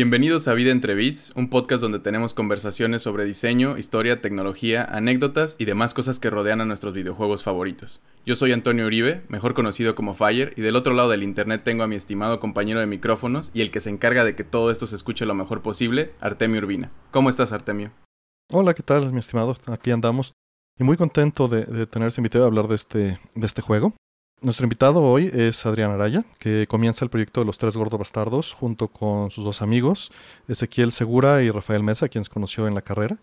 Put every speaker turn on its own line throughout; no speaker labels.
Bienvenidos a Vida entre Bits, un podcast donde tenemos conversaciones sobre diseño, historia, tecnología, anécdotas y demás cosas que rodean a nuestros videojuegos favoritos. Yo soy Antonio Uribe, mejor conocido como Fire, y del otro lado del internet tengo a mi estimado compañero de micrófonos y el que se encarga de que todo esto se escuche lo mejor posible, Artemio Urbina. ¿Cómo estás, Artemio?
Hola, ¿qué tal, mi estimado? Aquí andamos. Y muy contento de, de tenerse invitado a hablar de este, de este juego. Nuestro invitado hoy es Adrián Araya, que comienza el proyecto de Los Tres Gordos Bastardos junto con sus dos amigos, Ezequiel Segura y Rafael Mesa, quienes conoció en la carrera.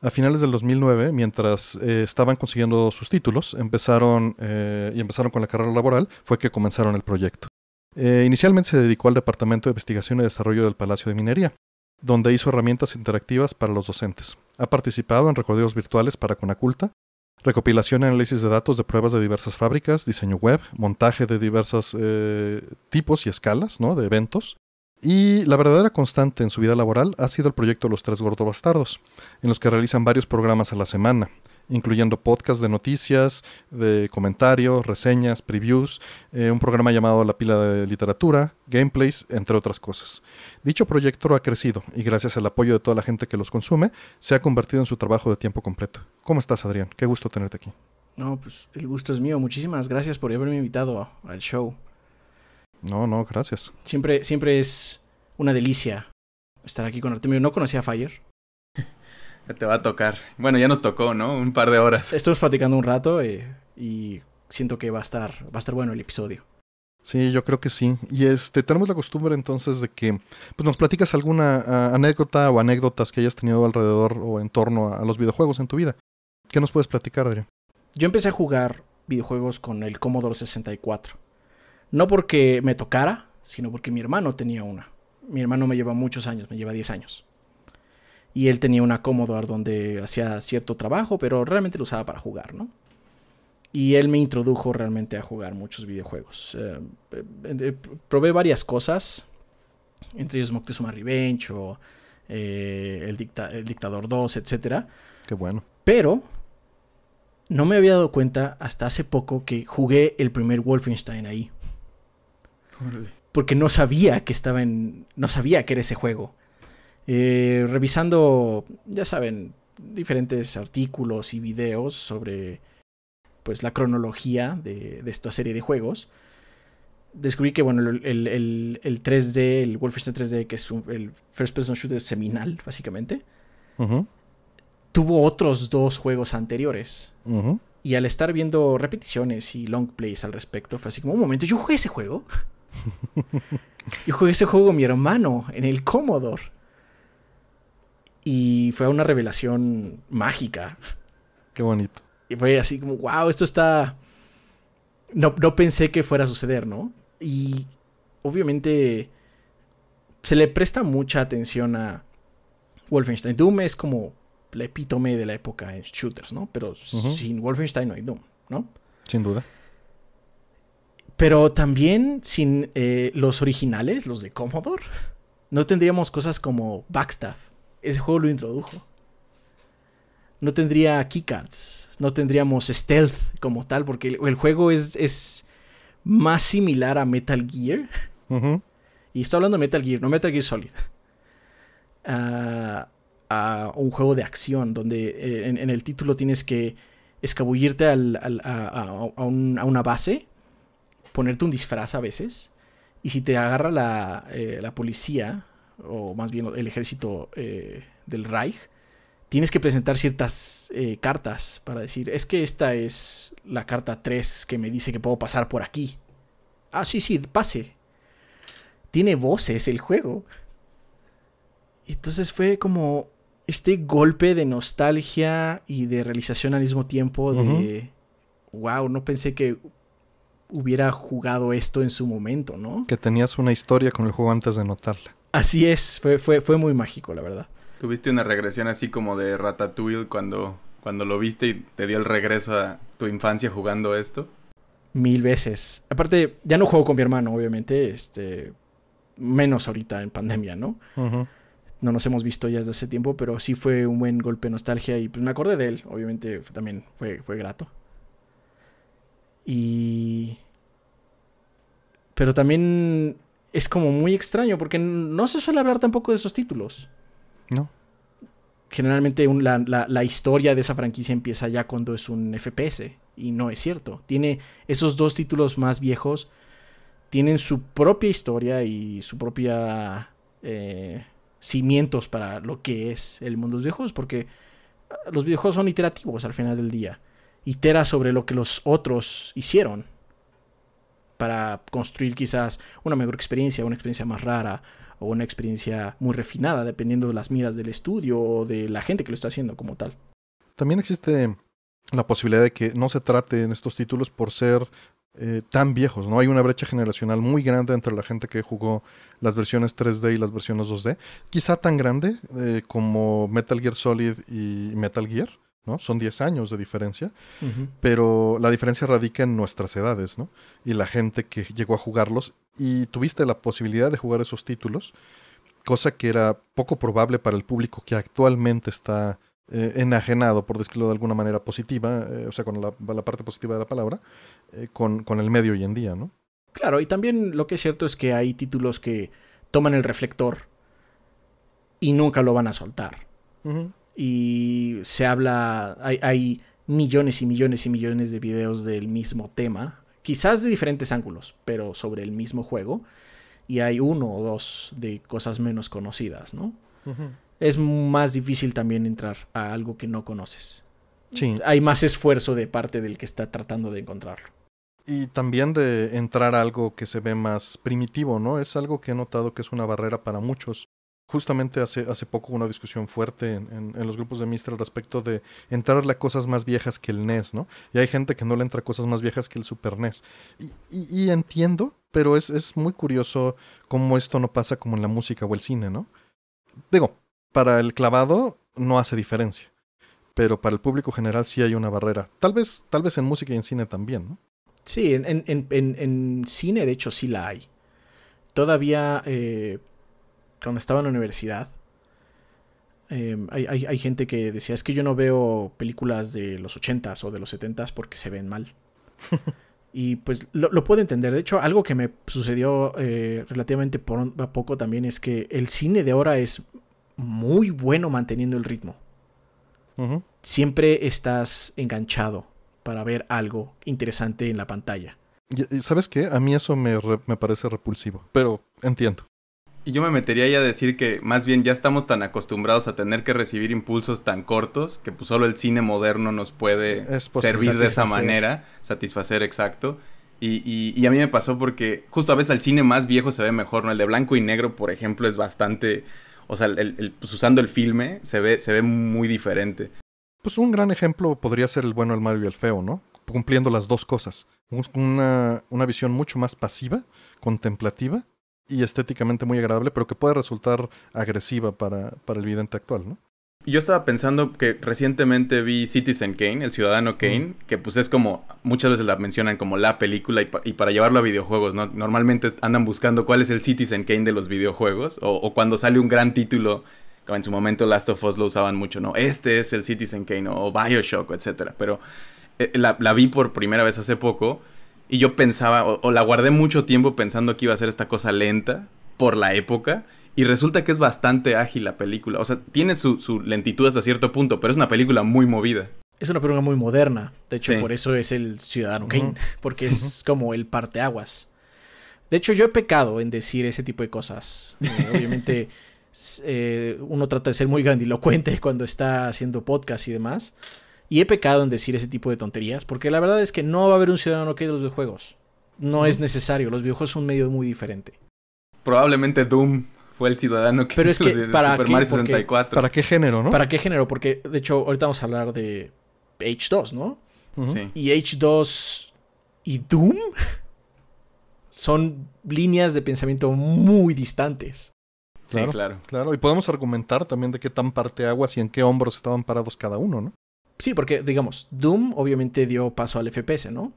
A finales del 2009, mientras eh, estaban consiguiendo sus títulos, empezaron eh, y empezaron con la carrera laboral, fue que comenzaron el proyecto. Eh, inicialmente se dedicó al Departamento de Investigación y Desarrollo del Palacio de Minería, donde hizo herramientas interactivas para los docentes. Ha participado en recorridos virtuales para Conaculta, Recopilación y análisis de datos de pruebas de diversas fábricas, diseño web, montaje de diversos eh, tipos y escalas de eventos. Y la verdadera constante en su vida laboral ha sido el proyecto Los Tres Gordobastardos, en los que realizan varios programas a la semana, incluyendo podcasts de noticias, de comentarios, reseñas, previews, eh, un programa llamado La Pila de Literatura, gameplays, entre otras cosas. Dicho proyecto ha crecido y gracias al apoyo de toda la gente que los consume, se ha convertido en su trabajo de tiempo completo. ¿Cómo estás, Adrián? Qué gusto tenerte aquí.
No, pues el gusto es mío. Muchísimas gracias por haberme invitado al show.
No, no, gracias.
Siempre, siempre es una delicia estar aquí con Artemio. No conocía a Fire
te va a tocar. Bueno, ya nos tocó, ¿no?
Un par de horas. Estuvimos platicando un rato eh, y, siento que va a estar, va a estar bueno el episodio.
Sí, yo creo que sí. Y este, tenemos la costumbre entonces de que pues, nos platicas alguna anécdota o anécdotas que hayas tenido alrededor o en torno a, los videojuegos en tu vida. ¿Qué nos puedes platicar, Adrián?
Yo empecé a jugar videojuegos con el Commodore 64. No porque me tocara, sino porque mi hermano tenía una. Mi hermano me lleva muchos años, me lleva 10 años y él tenía una Commodore donde hacía cierto trabajo, pero realmente lo usaba para jugar, ¿no? Y él me introdujo realmente a jugar muchos videojuegos. Eh, eh, eh, probé varias cosas, entre ellos Moctezuma Revenge o el, Dictador 2, etc. Qué bueno. Pero no me había dado cuenta hasta hace poco que jugué el primer Wolfenstein ahí. Porque no sabía que estaba en. No sabía que era ese juego. Eh, revisando, ya saben, diferentes artículos y videos sobre pues, la cronología de, esta serie de juegos. Descubrí que bueno, el, el, el, 3D, el Wolfenstein 3D, que es el first person shooter seminal, básicamente, tuvo otros dos juegos anteriores. Y al estar viendo repeticiones y long plays al respecto, fue así como, un momento, yo jugué ese juego. yo jugué ese juego mi hermano en el Commodore. Y fue una revelación mágica. Qué bonito. Y fue así como, wow, esto está... No, pensé que fuera a suceder, ¿no? Y obviamente se le presta mucha atención a Wolfenstein. Doom es como la epítome de la época en shooters, ¿no? Pero sin Wolfenstein no hay Doom, ¿no? Sin duda. Pero también sin eh, los originales, los de Commodore, no tendríamos cosas como Backstaff ese juego lo introdujo. No tendría keycards, no tendríamos stealth como tal, porque el, juego es, más similar a Metal Gear. Y estoy hablando de Metal Gear, no Metal Gear Solid. Ah, a un juego de acción, donde eh, en, el título tienes que escabullirte a, una base, ponerte un disfraz a veces, y si te agarra la, eh, la policía, o más bien el ejército eh, del Reich, tienes que presentar ciertas eh, cartas para decir, es que esta es la carta 3 que me dice que puedo pasar por aquí. Ah, sí, sí, pase. Tiene voces el juego. Entonces fue como este golpe de nostalgia y de realización al mismo tiempo de, wow, no pensé que hubiera jugado esto en su momento, ¿no?
Que tenías una historia con el juego antes de notarla. Así es, fue, fue,
fue muy mágico, la verdad.
Tuviste una regresión así como de Ratatouille cuando, cuando lo viste y te dio el regreso a tu infancia jugando esto.
Mil veces. Aparte, ya no juego con mi hermano, obviamente, este, menos ahorita en pandemia, ¿no?
No
nos hemos visto ya desde hace tiempo, pero sí fue un buen golpe de nostalgia y pues me acordé de él, obviamente también fue, fue grato. Y... Pero también es como muy extraño porque no se suele hablar tampoco de esos títulos. No. Generalmente la, historia de esa franquicia empieza ya cuando es un FPS y no es cierto. Tiene esos dos títulos más viejos, tienen su propia historia y su propia eh, cimientos para lo que es el mundo de los videojuegos porque ah, los videojuegos son iterativos al final del día. Itera sobre lo que los otros hicieron para construir quizás una mejor experiencia, una experiencia más rara o una experiencia muy refinada, dependiendo de las miras del estudio o de la gente que lo está haciendo como tal.
También existe la posibilidad de que no se trate en estos títulos por ser eh, tan viejos, ¿no? Hay una brecha generacional muy grande entre la gente que jugó las versiones 3D y las versiones 2D, quizá tan grande eh, como Metal Gear Solid y Metal Gear, son 10 años de diferencia, pero la diferencia radica en nuestras edades, ¿no? Y la gente que llegó a jugarlos y tuviste la posibilidad de jugar esos títulos, cosa que era poco probable para el público que actualmente está eh, enajenado, por decirlo de alguna manera positiva, eh, o sea, con la, parte positiva de la palabra, eh, con, el medio hoy en día, ¿no?
Claro, y también lo que es cierto es que hay títulos que toman el reflector y nunca lo van a soltar y se habla, hay, hay, millones y millones y millones de videos del mismo tema, quizás de diferentes ángulos, pero sobre el mismo juego, y hay uno o dos de cosas menos conocidas, ¿no? Es más difícil también entrar a algo que no conoces. Sí. Hay más esfuerzo de parte del que está tratando de encontrarlo. Y también de entrar
a algo que se ve más primitivo, ¿no? Es algo que he notado que es una barrera para muchos justamente hace, hace poco una discusión fuerte en, en, los grupos de al respecto de entrarle a cosas más viejas que el NES, ¿no? Y hay gente que no le entra cosas más viejas que el Super NES. Y, y, entiendo, pero es, es, muy curioso cómo esto no pasa como en la música o el cine, ¿no? Digo, para el clavado no hace diferencia, pero para el público general sí hay una barrera. Tal vez, tal vez en música y en cine también, ¿no?
Sí, en, en cine de hecho sí la hay. Todavía... Eh, cuando estaba en la universidad, em, hay, gente que decía, es que yo no veo películas de los 80s o de los 70s porque se ven mal. y pues lo, puedo entender. De hecho, algo que me sucedió eh, relativamente a poco también es que el cine de ahora es muy bueno manteniendo el ritmo. Siempre estás enganchado para ver algo interesante en la pantalla. ¿Sabes qué? A mí
eso me parece repulsivo, pero entiendo.
Y yo me metería ahí a decir que más bien ya estamos tan acostumbrados a tener que recibir impulsos tan cortos que pues solo el cine moderno nos puede pues, servir de esa manera, satisfacer exacto. Y, a mí me pasó porque justo a veces el cine más viejo se ve mejor, ¿no? El de blanco y negro, por ejemplo, es bastante, o sea, el, pues usando el filme se ve, se ve muy diferente.
Pues un gran ejemplo podría ser el bueno, el malo y el feo, ¿no? Cumpliendo las dos cosas. una visión mucho más pasiva, contemplativa, y estéticamente muy agradable, pero que puede resultar agresiva para, para el vidente actual, ¿no?
Yo estaba pensando que recientemente vi Citizen Kane, El Ciudadano Kane, mm. que pues es como, muchas veces la mencionan como la película y, para llevarlo a videojuegos, ¿no? Normalmente andan buscando cuál es el Citizen Kane de los videojuegos o, cuando sale un gran título, como en su momento Last of Us lo usaban mucho, ¿no? Este es el Citizen Kane o, Bioshock, etcétera, pero eh, la vi por primera vez hace poco y yo pensaba, o, la guardé mucho tiempo pensando que iba a ser esta cosa lenta por la época. Y resulta que es bastante ágil la película. O sea, tiene su, lentitud hasta cierto punto, pero es una película muy movida.
Es una película muy moderna. De hecho, por eso es el Ciudadano Kane. Porque es como el parteaguas. De hecho, yo he pecado en decir ese tipo de cosas. Eh, obviamente, eh, uno trata de ser muy grandilocuente cuando está haciendo podcast y demás. Y he pecado en decir ese tipo de tonterías, porque la verdad es que no va a haber un ciudadano que de los videojuegos. No es necesario, los videojuegos son un medio muy diferente.
Probablemente Doom fue el ciudadano que Pero es que, ¿para Super qué? Mario ¿Para qué género, no? ¿Para
qué género? Porque, de hecho, ahorita vamos a hablar de H2, ¿no? sí. Y H2 y Doom son líneas de pensamiento muy distantes. Claro, sí, claro. y podemos
argumentar también de qué tan parte aguas y en qué hombros estaban parados cada uno, ¿no? Sí, porque, digamos,
Doom obviamente dio paso al FPS, ¿no?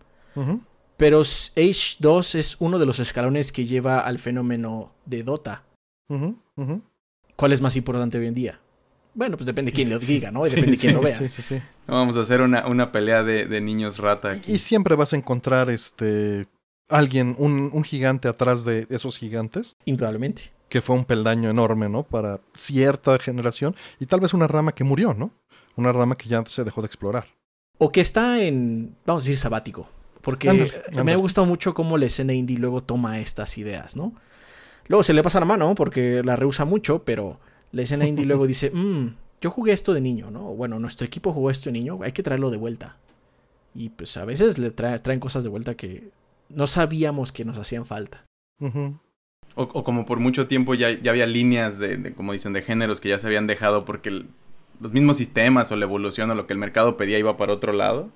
Pero h 2 es uno de los escalones que lleva al fenómeno de Dota. ¿Cuál es más importante hoy en día? Bueno, pues depende de quién lo diga, ¿no? Y depende de quién lo vea. Sí, no, vamos a hacer una,
una pelea de, niños rata. Aquí.
Y, siempre vas a encontrar este alguien, un, un, gigante atrás de esos gigantes. Indudablemente. Que fue un peldaño enorme, ¿no? Para cierta generación y tal vez una rama que murió, ¿no? una rama que ya se dejó de explorar.
O que está en, vamos a decir, sabático. Porque a mí me ha gustado mucho cómo la escena indie luego toma estas ideas, ¿no? Luego se le pasa la mano porque la rehúsa mucho, pero la escena indie luego dice, mmm, yo jugué esto de niño, ¿no? Bueno, nuestro equipo jugó esto de niño, hay que traerlo de vuelta. Y pues a veces le traen, cosas de vuelta que no sabíamos que nos hacían falta.
o, como por mucho tiempo ya, ya había líneas de, de, como dicen, de géneros que ya se habían dejado porque los mismos sistemas o la evolución o lo que el mercado pedía iba para otro lado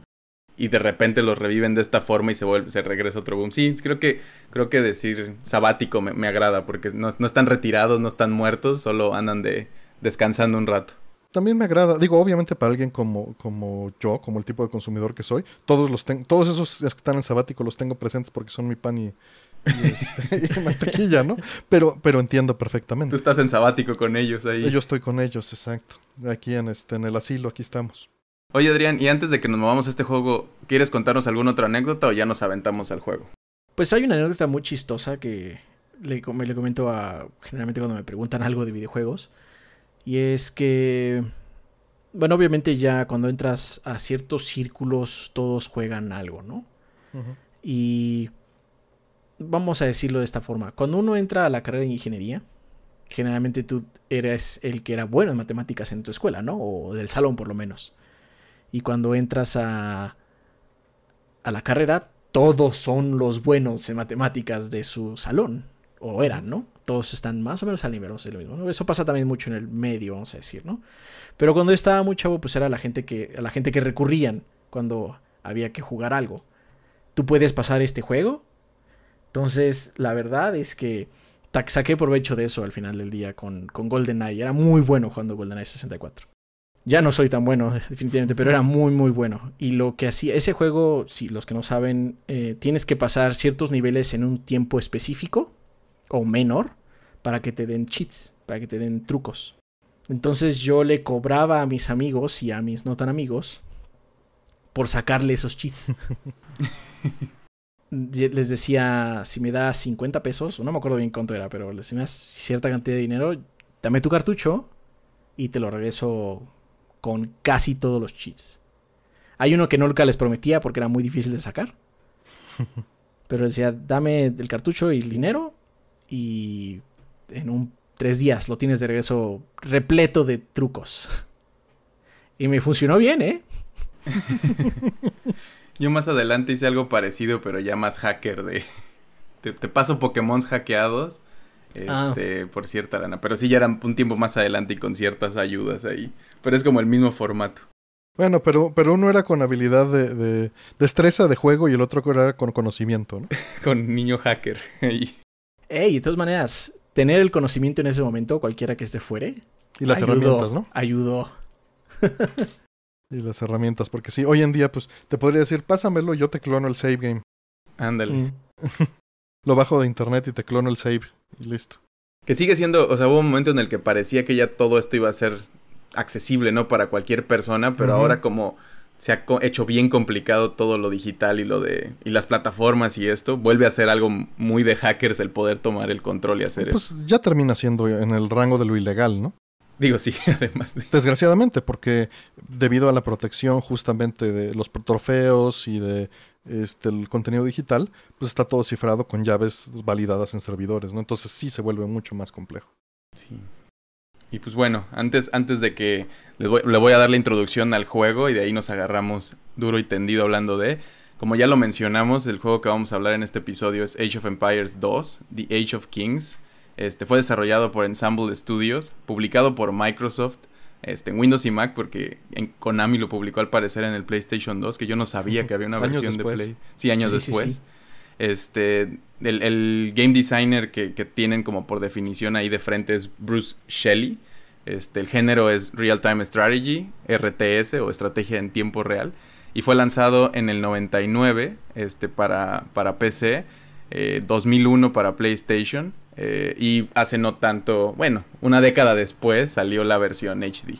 y de repente los reviven de esta forma y se vuelve, se regresa otro boom. Sí, creo que, creo que decir sabático me, agrada, porque no, están retirados, no están muertos, solo andan de descansando un rato.
También me agrada, digo, obviamente para alguien como, como yo, como el tipo de consumidor que soy, todos los todos esos que están en sabático los tengo presentes porque son mi pan y, y, este, ¿no? Pero, pero entiendo perfectamente. Tú estás en sabático con ellos ahí. Yo estoy con ellos, exacto. Aquí este, en, el asilo, aquí estamos.
Oye, Adrián, y antes de que nos movamos a este juego, ¿quieres contarnos alguna otra anécdota o ya nos aventamos al juego?
Pues hay una anécdota muy chistosa que le, me comento a generalmente cuando me preguntan algo de videojuegos. Y es que, bueno, obviamente ya cuando entras a ciertos círculos todos juegan algo, ¿no? Y vamos a decirlo de esta forma, cuando uno entra a la carrera de ingeniería, generalmente tú eres el que era bueno en matemáticas en tu escuela, ¿no? O del salón por lo menos. Y cuando entras a, a la carrera, todos son los buenos en matemáticas de su salón, o eran, ¿no? Todos están más o menos al nivel, vamos lo mismo. Eso pasa también mucho en el medio, vamos a decir, ¿no? Pero cuando estaba muy chavo, pues era la gente que, a la gente que recurrían cuando había que jugar algo. Tú puedes pasar este juego entonces, la verdad es que saqué provecho de eso al final del día con, con GoldenEye. Era muy bueno jugando GoldenEye 64. Ya no soy tan bueno, definitivamente, pero era muy, muy bueno. Y lo que hacía, ese juego, si los que no saben, eh, tienes que pasar ciertos niveles en un tiempo específico o menor para que te den cheats, para que te den trucos. Entonces yo le cobraba a mis amigos y a mis no tan amigos por sacarle esos cheats. les decía, si me das 50 pesos, no me acuerdo bien cuánto era, pero si me das cierta cantidad de dinero, dame tu cartucho y te lo regreso con casi todos los cheats. Hay uno que nunca les prometía porque era muy difícil de sacar. Pero decía, dame el cartucho y el dinero y en un tres días lo tienes de regreso repleto de trucos. Y me funcionó bien, ¿eh?
Yo más adelante hice algo parecido, pero ya más hacker de... Te, paso Pokémon hackeados. Ah. Este, por cierta lana. Pero sí, ya era un tiempo más adelante y con ciertas ayudas ahí. Pero es como el mismo formato.
Bueno, pero, pero uno era con habilidad de, destreza de juego y el otro era con conocimiento, ¿no?
con niño hacker
ahí. Ey, de todas maneras, tener el conocimiento en ese momento, cualquiera que esté fuere. Y las ayudó, herramientas, ¿no? Ayudó
y las herramientas, porque sí, hoy en día, pues, te podría decir, pásamelo, yo te clono el save game. Ándale. Mm. Lo bajo de internet y te clono el save y listo.
Que sigue siendo, o sea, hubo un momento en el que parecía que ya todo esto iba a ser accesible, ¿no? Para cualquier persona, pero ahora como se ha hecho bien complicado todo lo digital y lo de y las plataformas y esto vuelve a ser algo muy de hackers el poder tomar el control y hacer pues eso.
Pues ya termina siendo en el rango de lo ilegal, ¿no? Digo, sí, además. De... Desgraciadamente, porque debido a la protección justamente de los trofeos y de este, contenido digital, pues está todo cifrado con llaves validadas en servidores, ¿no? Entonces sí se vuelve mucho más complejo. Sí. Y
pues bueno, antes, antes de que le voy, a dar la introducción al juego y de ahí nos agarramos duro y tendido hablando de... Como ya lo mencionamos, el juego que vamos a hablar en este episodio es Age of Empires 2, The Age of Kings este, fue desarrollado por Ensemble Studios, publicado por Microsoft este, en Windows y Mac, porque en Konami lo publicó al parecer en el PlayStation 2, que yo no sabía que había una versión de Play. Sí, años después. Este, el, game designer que, tienen como por definición ahí de frente es Bruce Shelley. Este, el género es Real Time Strategy, RTS o Estrategia en Tiempo Real. Y fue lanzado en el 99 este, para, para PC, 2001 eh, para PlayStation eh, y hace no tanto, bueno, una década después salió la versión HD.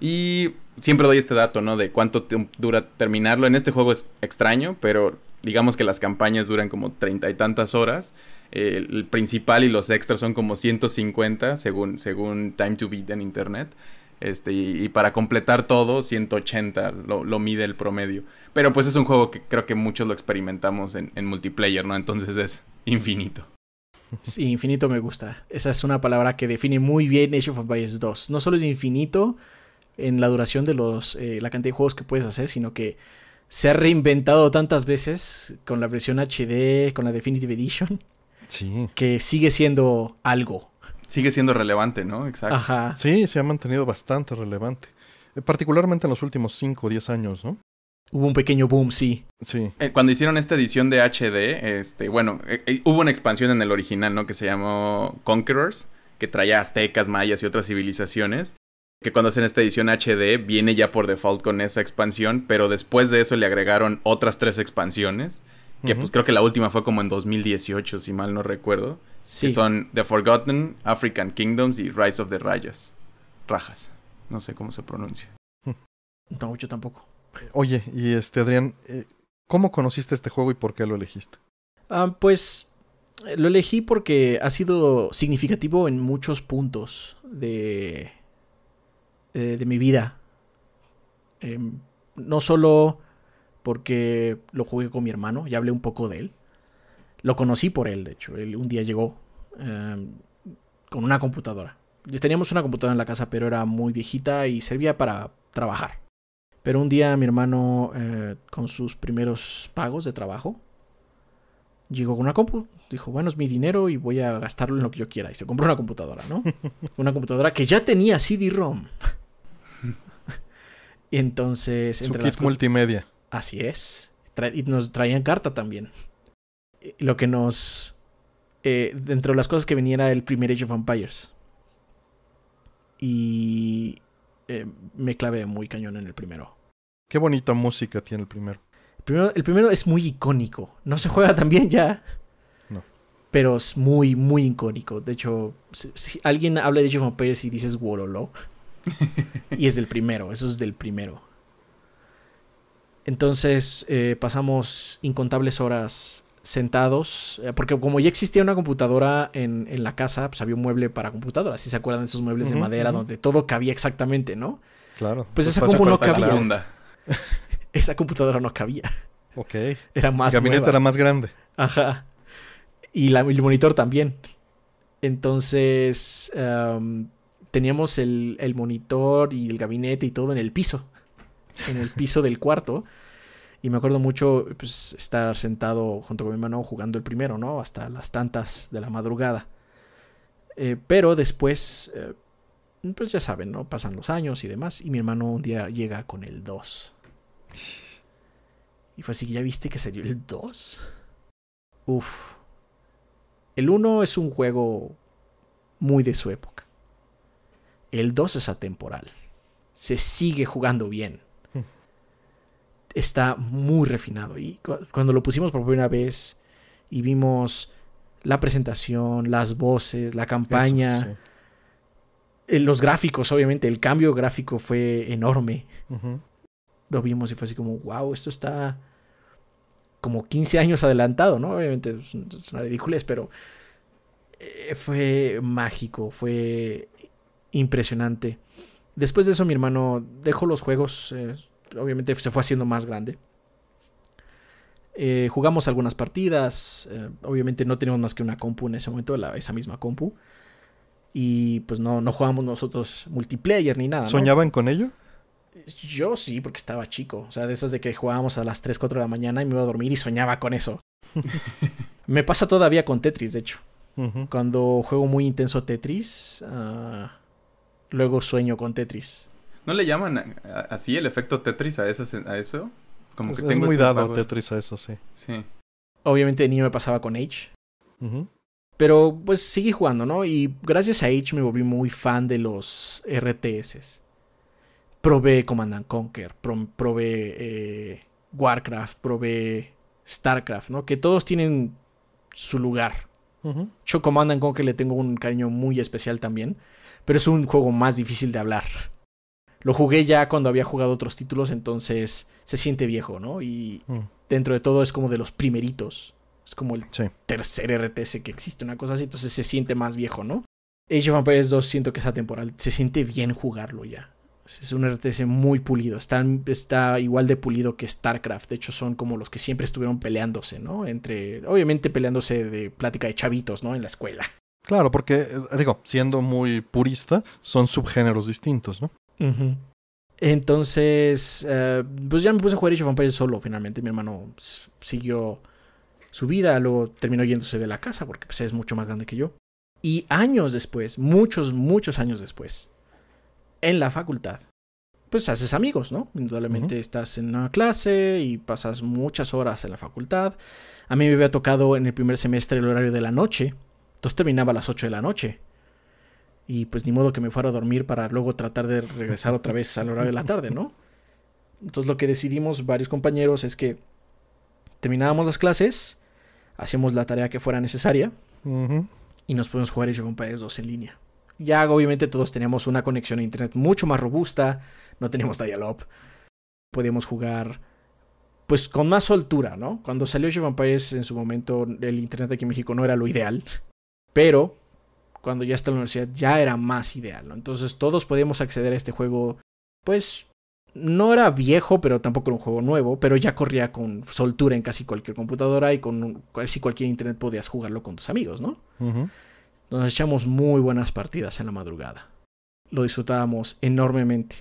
Y siempre doy este dato, ¿no? De cuánto dura terminarlo. En este juego es extraño, pero digamos que las campañas duran como treinta y tantas horas. Eh, el principal y los extras son como 150 según, según Time to Beat en internet. Este, y, para completar todo, 180 lo, lo, mide el promedio. Pero pues es un juego que creo que muchos lo experimentamos en multiplayer, ¿no? Entonces es infinito.
Sí, infinito me gusta. Esa es una palabra que define muy bien Age of Empires 2. No solo es infinito en la duración de los, eh, la cantidad de juegos que puedes hacer, sino que se ha reinventado tantas veces con la versión HD, con la Definitive Edition, que sigue siendo algo. Sigue siendo relevante, ¿no? Exacto. Ajá.
Sí, se ha mantenido bastante relevante. Eh, particularmente en los últimos 5 o 10 años, ¿no?
Hubo un pequeño boom, sí. Sí.
Eh, cuando hicieron esta edición de HD, este, bueno, eh, eh, hubo una expansión en el original, ¿no? Que se llamó Conquerors, que traía aztecas, mayas y otras civilizaciones. Que cuando hacen esta edición HD viene ya por default con esa expansión, pero después de eso le agregaron otras tres expansiones. Que pues creo que la última fue como en 2018, si mal no recuerdo. Sí. Que son The Forgotten, African Kingdoms y Rise of the Rajas.
Rajas. No sé cómo se pronuncia.
No, yo tampoco. Oye, y
este Adrián, eh, ¿cómo conociste este juego y por qué lo elegiste?
Ah, pues eh, lo elegí porque ha sido significativo en muchos puntos de, eh, mi vida. Em, no solo porque lo jugué con mi hermano, ya hablé un poco de él. Lo conocí por él, de hecho. Él un día llegó em, con una computadora. Teníamos una computadora en la casa, pero era muy viejita y servía para trabajar. Pero un día mi hermano, eh, con sus primeros pagos de trabajo, llegó con una compu. Dijo, bueno, es mi dinero y voy a gastarlo en lo que yo quiera. Y se compró una computadora, ¿no? una computadora que ya tenía CD-ROM. y entonces... Su entre multimedia. Así es. y nos traían carta también. Lo que nos... Eh, dentro de las cosas que venía era el primer Age of Empires. Y eh, me clavé muy cañón en el primero. Qué bonita música tiene el primero. el primero. es muy icónico. No se juega tan bien ya. No. Pero es muy, muy icónico. De hecho, si, alguien habla de Jeff of y dices Wololo. y es del primero. Eso es del primero. Entonces eh, pasamos incontables horas sentados, eh, porque como ya existía una computadora en, la casa, pues había un mueble para computadora si se acuerdan de esos muebles de madera donde todo cabía exactamente, ¿no? Claro. Pues, esa computadora no cabía. esa computadora no cabía. Ok. Era más El gabinete era más grande. Ajá. Y la, el monitor también. Entonces, em, teníamos el, el monitor y el gabinete y todo en el piso. En el piso del cuarto. Y me acuerdo mucho pues, estar sentado junto con mi hermano jugando el primero, ¿no? Hasta las tantas de la madrugada. Eh, pero después, eh, pues ya saben, ¿no? Pasan los años y demás. Y mi hermano un día llega con el 2. Y fue así, que ¿ya viste que salió el 2? Uf. El 1 es un juego muy de su época. El 2 es atemporal. Se sigue jugando bien está muy refinado. Y cuando lo pusimos por primera vez y vimos la presentación, las voces, la campaña, eh, los gráficos, obviamente, el cambio gráfico fue enorme. Lo vimos y fue así como, wow, esto está como 15 años adelantado, ¿no? Obviamente es una ridiculez, pero eh, fue mágico, fue impresionante. Después de eso mi hermano dejó los juegos, eh, obviamente se fue haciendo más grande. Eh, jugamos algunas partidas, eh, obviamente no teníamos más que una compu en ese momento, la, esa misma compu. Y pues no, no jugamos nosotros multiplayer ni nada. ¿Soñaban con ello? Yo sí, porque estaba chico. O sea, de esas de que jugábamos a las 3, 4 de la mañana y me iba a dormir y soñaba con eso. me pasa todavía con Tetris, de hecho. Cuando juego muy intenso Tetris, ah, luego sueño con Tetris.
¿No le llaman así el efecto Tetris a eso?
Como que tengo cuidado muy Tetris a eso, sí. Sí. Obviamente ni niño me pasaba con Age. Pero pues sigue jugando, ¿no? Y gracias a Age me volví muy fan de los RTS. Probé Command Conquer, probé eh, Warcraft, probé Starcraft, ¿no? Que todos tienen su lugar. Yo Command Conquer le tengo un cariño muy especial también, pero es un juego más difícil de hablar lo jugué ya cuando había jugado otros títulos, entonces se siente viejo, ¿no? Y mm. dentro de todo es como de los primeritos. Es como el tercer RTS que existe, una cosa así, entonces se siente más viejo, ¿no? Age of Empires 2 siento que es temporal se siente bien jugarlo ya. Es un RTS muy pulido, está, está igual de pulido que StarCraft, de hecho son como los que siempre estuvieron peleándose, ¿no? Entre, obviamente peleándose de plática de chavitos, ¿no? En la escuela.
Claro, porque, eh, digo, siendo muy purista, son subgéneros distintos, ¿no?
Entonces, eh, pues ya me puse a jugar Age of solo finalmente. Mi hermano siguió su vida, luego terminó yéndose de la casa porque pues, es mucho más grande que yo. Y años después, muchos, muchos años después, en la facultad, pues haces amigos, ¿no? Indudablemente estás en una clase y pasas muchas horas en la facultad. A mí me había tocado en el primer semestre el horario de la noche, entonces terminaba a las 8 de la noche y pues ni modo que me fuera a dormir para luego tratar de regresar otra vez a la hora de la tarde, ¿no? Entonces lo que decidimos varios compañeros es que terminábamos las clases, hacíamos la tarea que fuera necesaria y nos podíamos jugar Age of Empires 2 en línea. Ya obviamente todos teníamos una conexión a internet mucho más robusta, no teníamos dial-up, podíamos jugar pues con más soltura, ¿no? Cuando salió Age of en su momento el internet aquí en México no era lo ideal, pero cuando ya está en la universidad ya era más ideal. ¿no? Entonces todos podíamos acceder a este juego, pues no era viejo, pero tampoco era un juego nuevo, pero ya corría con soltura en casi cualquier computadora y con casi cualquier internet podías jugarlo con tus amigos, ¿no? Nos echamos muy buenas partidas en la madrugada. Lo disfrutábamos enormemente.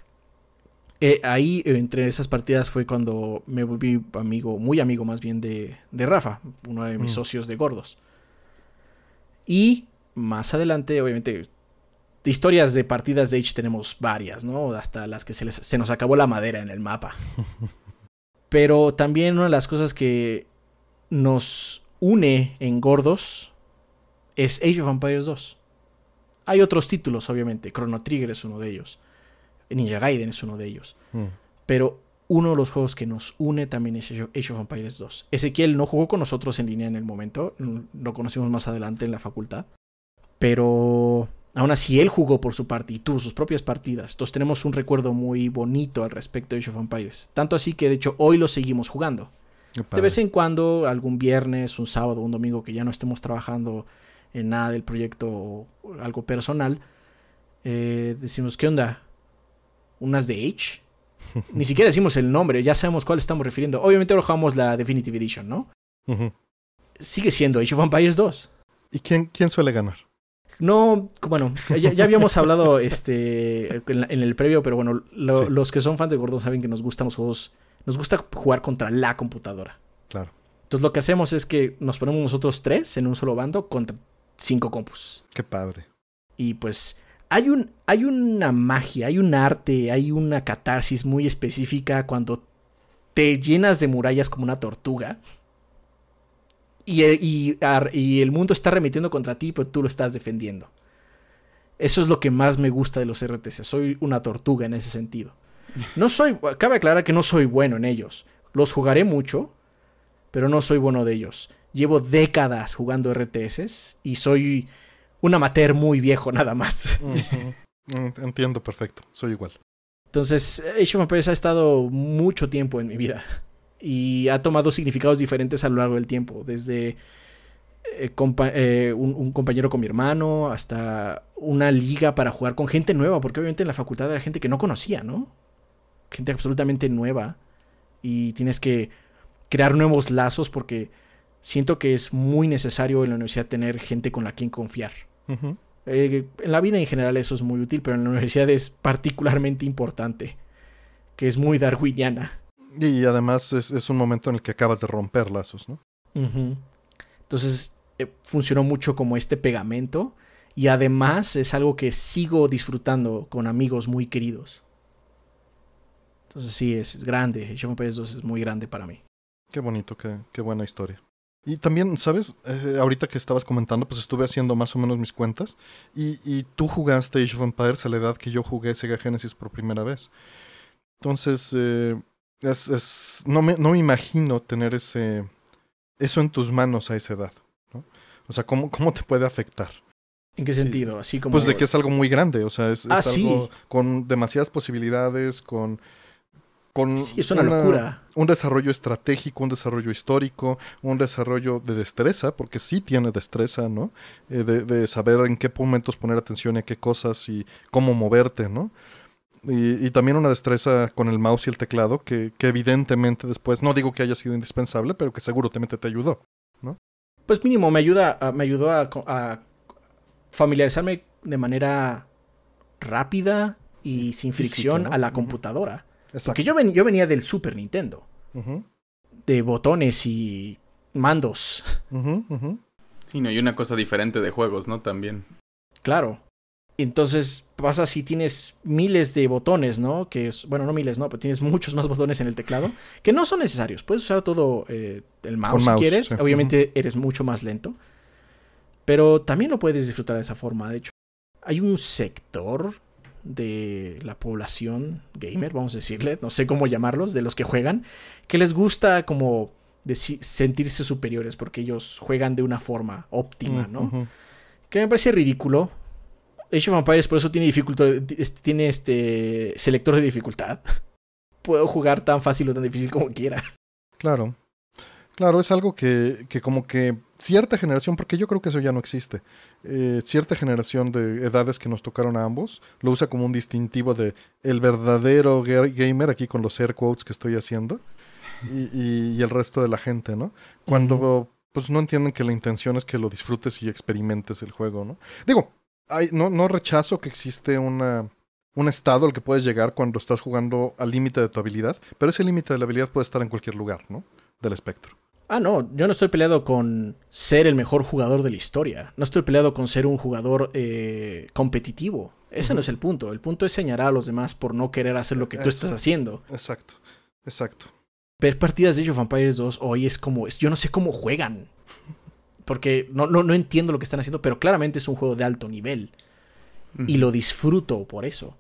Eh, ahí, entre esas partidas, fue cuando me volví amigo, muy amigo más bien de, de Rafa, uno de mis mm. socios de gordos. Y más adelante, obviamente, historias de partidas de Age tenemos varias, ¿no? Hasta las que se, nos acabó la madera en el mapa. Pero también una de las cosas que nos une en gordos es Age of Empires 2. Hay otros títulos, obviamente. Chrono Trigger es uno de ellos. Ninja Gaiden es uno de ellos. Hmm. Pero uno de los juegos que nos une también es Age of Empires 2. Ezequiel no jugó con nosotros en línea en el momento, lo conocimos más adelante en la facultad. Pero aún así él jugó por su parte y tuvo sus propias partidas. Entonces tenemos un recuerdo muy bonito al respecto de Age of Empires. Tanto así que de hecho hoy lo seguimos jugando. De vez en cuando, algún viernes, un sábado, un domingo que ya no estemos trabajando en nada del proyecto o algo personal, eh, decimos, ¿qué onda? ¿Unas de Age? Ni siquiera decimos el nombre, ya sabemos cuál estamos refiriendo. Obviamente ahora la Definitive Edition, ¿no? Sigue siendo Age of Empires 2. ¿Y quién suele ganar? No, bueno, ya, habíamos hablado este, en, el previo, pero bueno, los que son fans de Gordon saben que nos gustan los juegos, nos gusta jugar contra la computadora. Claro. Entonces lo que hacemos es que nos ponemos nosotros tres en un solo bando contra cinco compus. Qué padre. Y pues hay, un, hay una magia, hay un arte, hay una catarsis muy específica cuando te llenas de murallas como una tortuga e, y, el mundo está remitiendo contra ti, pero tú lo estás defendiendo. Eso es lo que más me gusta de los RTS Soy una tortuga en ese sentido. No soy, cabe aclarar que no soy bueno en ellos. Los jugaré mucho, pero no soy bueno de ellos. Llevo décadas jugando RTS y soy un amateur muy viejo nada más. Mm, entiendo
perfecto, soy igual.
Entonces, Age ha estado mucho tiempo en mi vida y ha tomado significados diferentes a lo largo del tiempo, desde eh, eh, un, compañero con mi hermano hasta una liga para jugar con gente nueva, porque obviamente en la facultad era gente que no conocía, ¿no? Gente absolutamente nueva y tienes que crear nuevos lazos porque siento que es muy necesario en la universidad tener gente con la quien confiar. Eh, en la vida en general eso es muy útil, pero en la universidad es particularmente importante, que es muy darwiniana y además
es, un momento en el que acabas de romper lazos, ¿no?
Entonces eh, funcionó mucho como este pegamento y además es algo que sigo disfrutando con amigos muy queridos. Entonces sí, es grande. of Empires 2 es muy grande para mí. Qué bonito, qué, buena historia.
Y también, ¿sabes? Eh, ahorita que estabas comentando, pues estuve haciendo más o menos mis cuentas. Y, y tú jugaste Age of Empires a la edad que yo jugué Sega Genesis por primera vez. Entonces, eh, es, no, me, no me imagino tener ese, eso en tus manos a esa edad. ¿no? O sea, ¿cómo, ¿cómo te puede afectar?
¿En qué sentido? Así como... Pues de que es algo muy
grande, o sea, es, ah, algo con demasiadas posibilidades, con... con es una, locura. Un desarrollo estratégico, un desarrollo histórico, un desarrollo de destreza, porque sí tiene destreza, ¿no? Eh, de, de, saber en qué momentos poner atención y a qué cosas y cómo moverte, ¿no? Y, también una destreza con el mouse y el teclado que, evidentemente después, no digo que haya sido indispensable, pero que seguramente te ayudó,
¿no? Pues mínimo, me, ayuda, ah, me ayudó a, familiarizarme de manera rápida y sin fricción a la computadora. Porque yo, venía del Super Nintendo, de botones y mandos.
sí, y una cosa diferente de juegos, ¿no? También.
Claro. Entonces pasa si tienes miles de botones, ¿no? Que es, bueno, no miles, no, pero tienes muchos más botones en el teclado que no son necesarios. Puedes usar todo eh, el mouse si quieres. Obviamente eres mucho más lento. Pero también lo puedes disfrutar de esa forma. De hecho, hay un sector de la población gamer, vamos a decirle, no sé cómo llamarlos, de los que juegan, que les gusta como sentirse superiores porque ellos juegan de una forma óptima, ¿no? Que me parece ridículo, Age of por eso tiene tiene este selector de dificultad. Puedo jugar tan fácil o tan difícil como quiera.
Claro. Claro, es algo que, como que cierta generación, porque yo creo que eso ya no existe, eh, cierta generación de edades que nos tocaron a ambos, lo usa como un distintivo de el verdadero gamer, aquí con los air quotes que estoy haciendo, y, el resto de la gente, ¿no? Cuando pues no entienden que la intención es que lo disfrutes y experimentes el juego, ¿no? Digo, no, rechazo que existe un estado al que puedes llegar cuando estás jugando al límite de tu habilidad, pero ese límite de la habilidad puede estar en cualquier lugar, ¿no? Del espectro.
Ah, no, yo no estoy peleado con ser el mejor jugador de la historia. No estoy peleado con ser un jugador eh, competitivo. Ese no es el punto. El punto es señalar a los demás por no querer hacer lo que tú estás haciendo. Exacto, exacto. Ver partidas de Age of Empires 2 hoy es como. yo no sé cómo juegan. Porque no, no, no entiendo lo que están haciendo, pero claramente es un juego de alto nivel. Y lo disfruto por eso.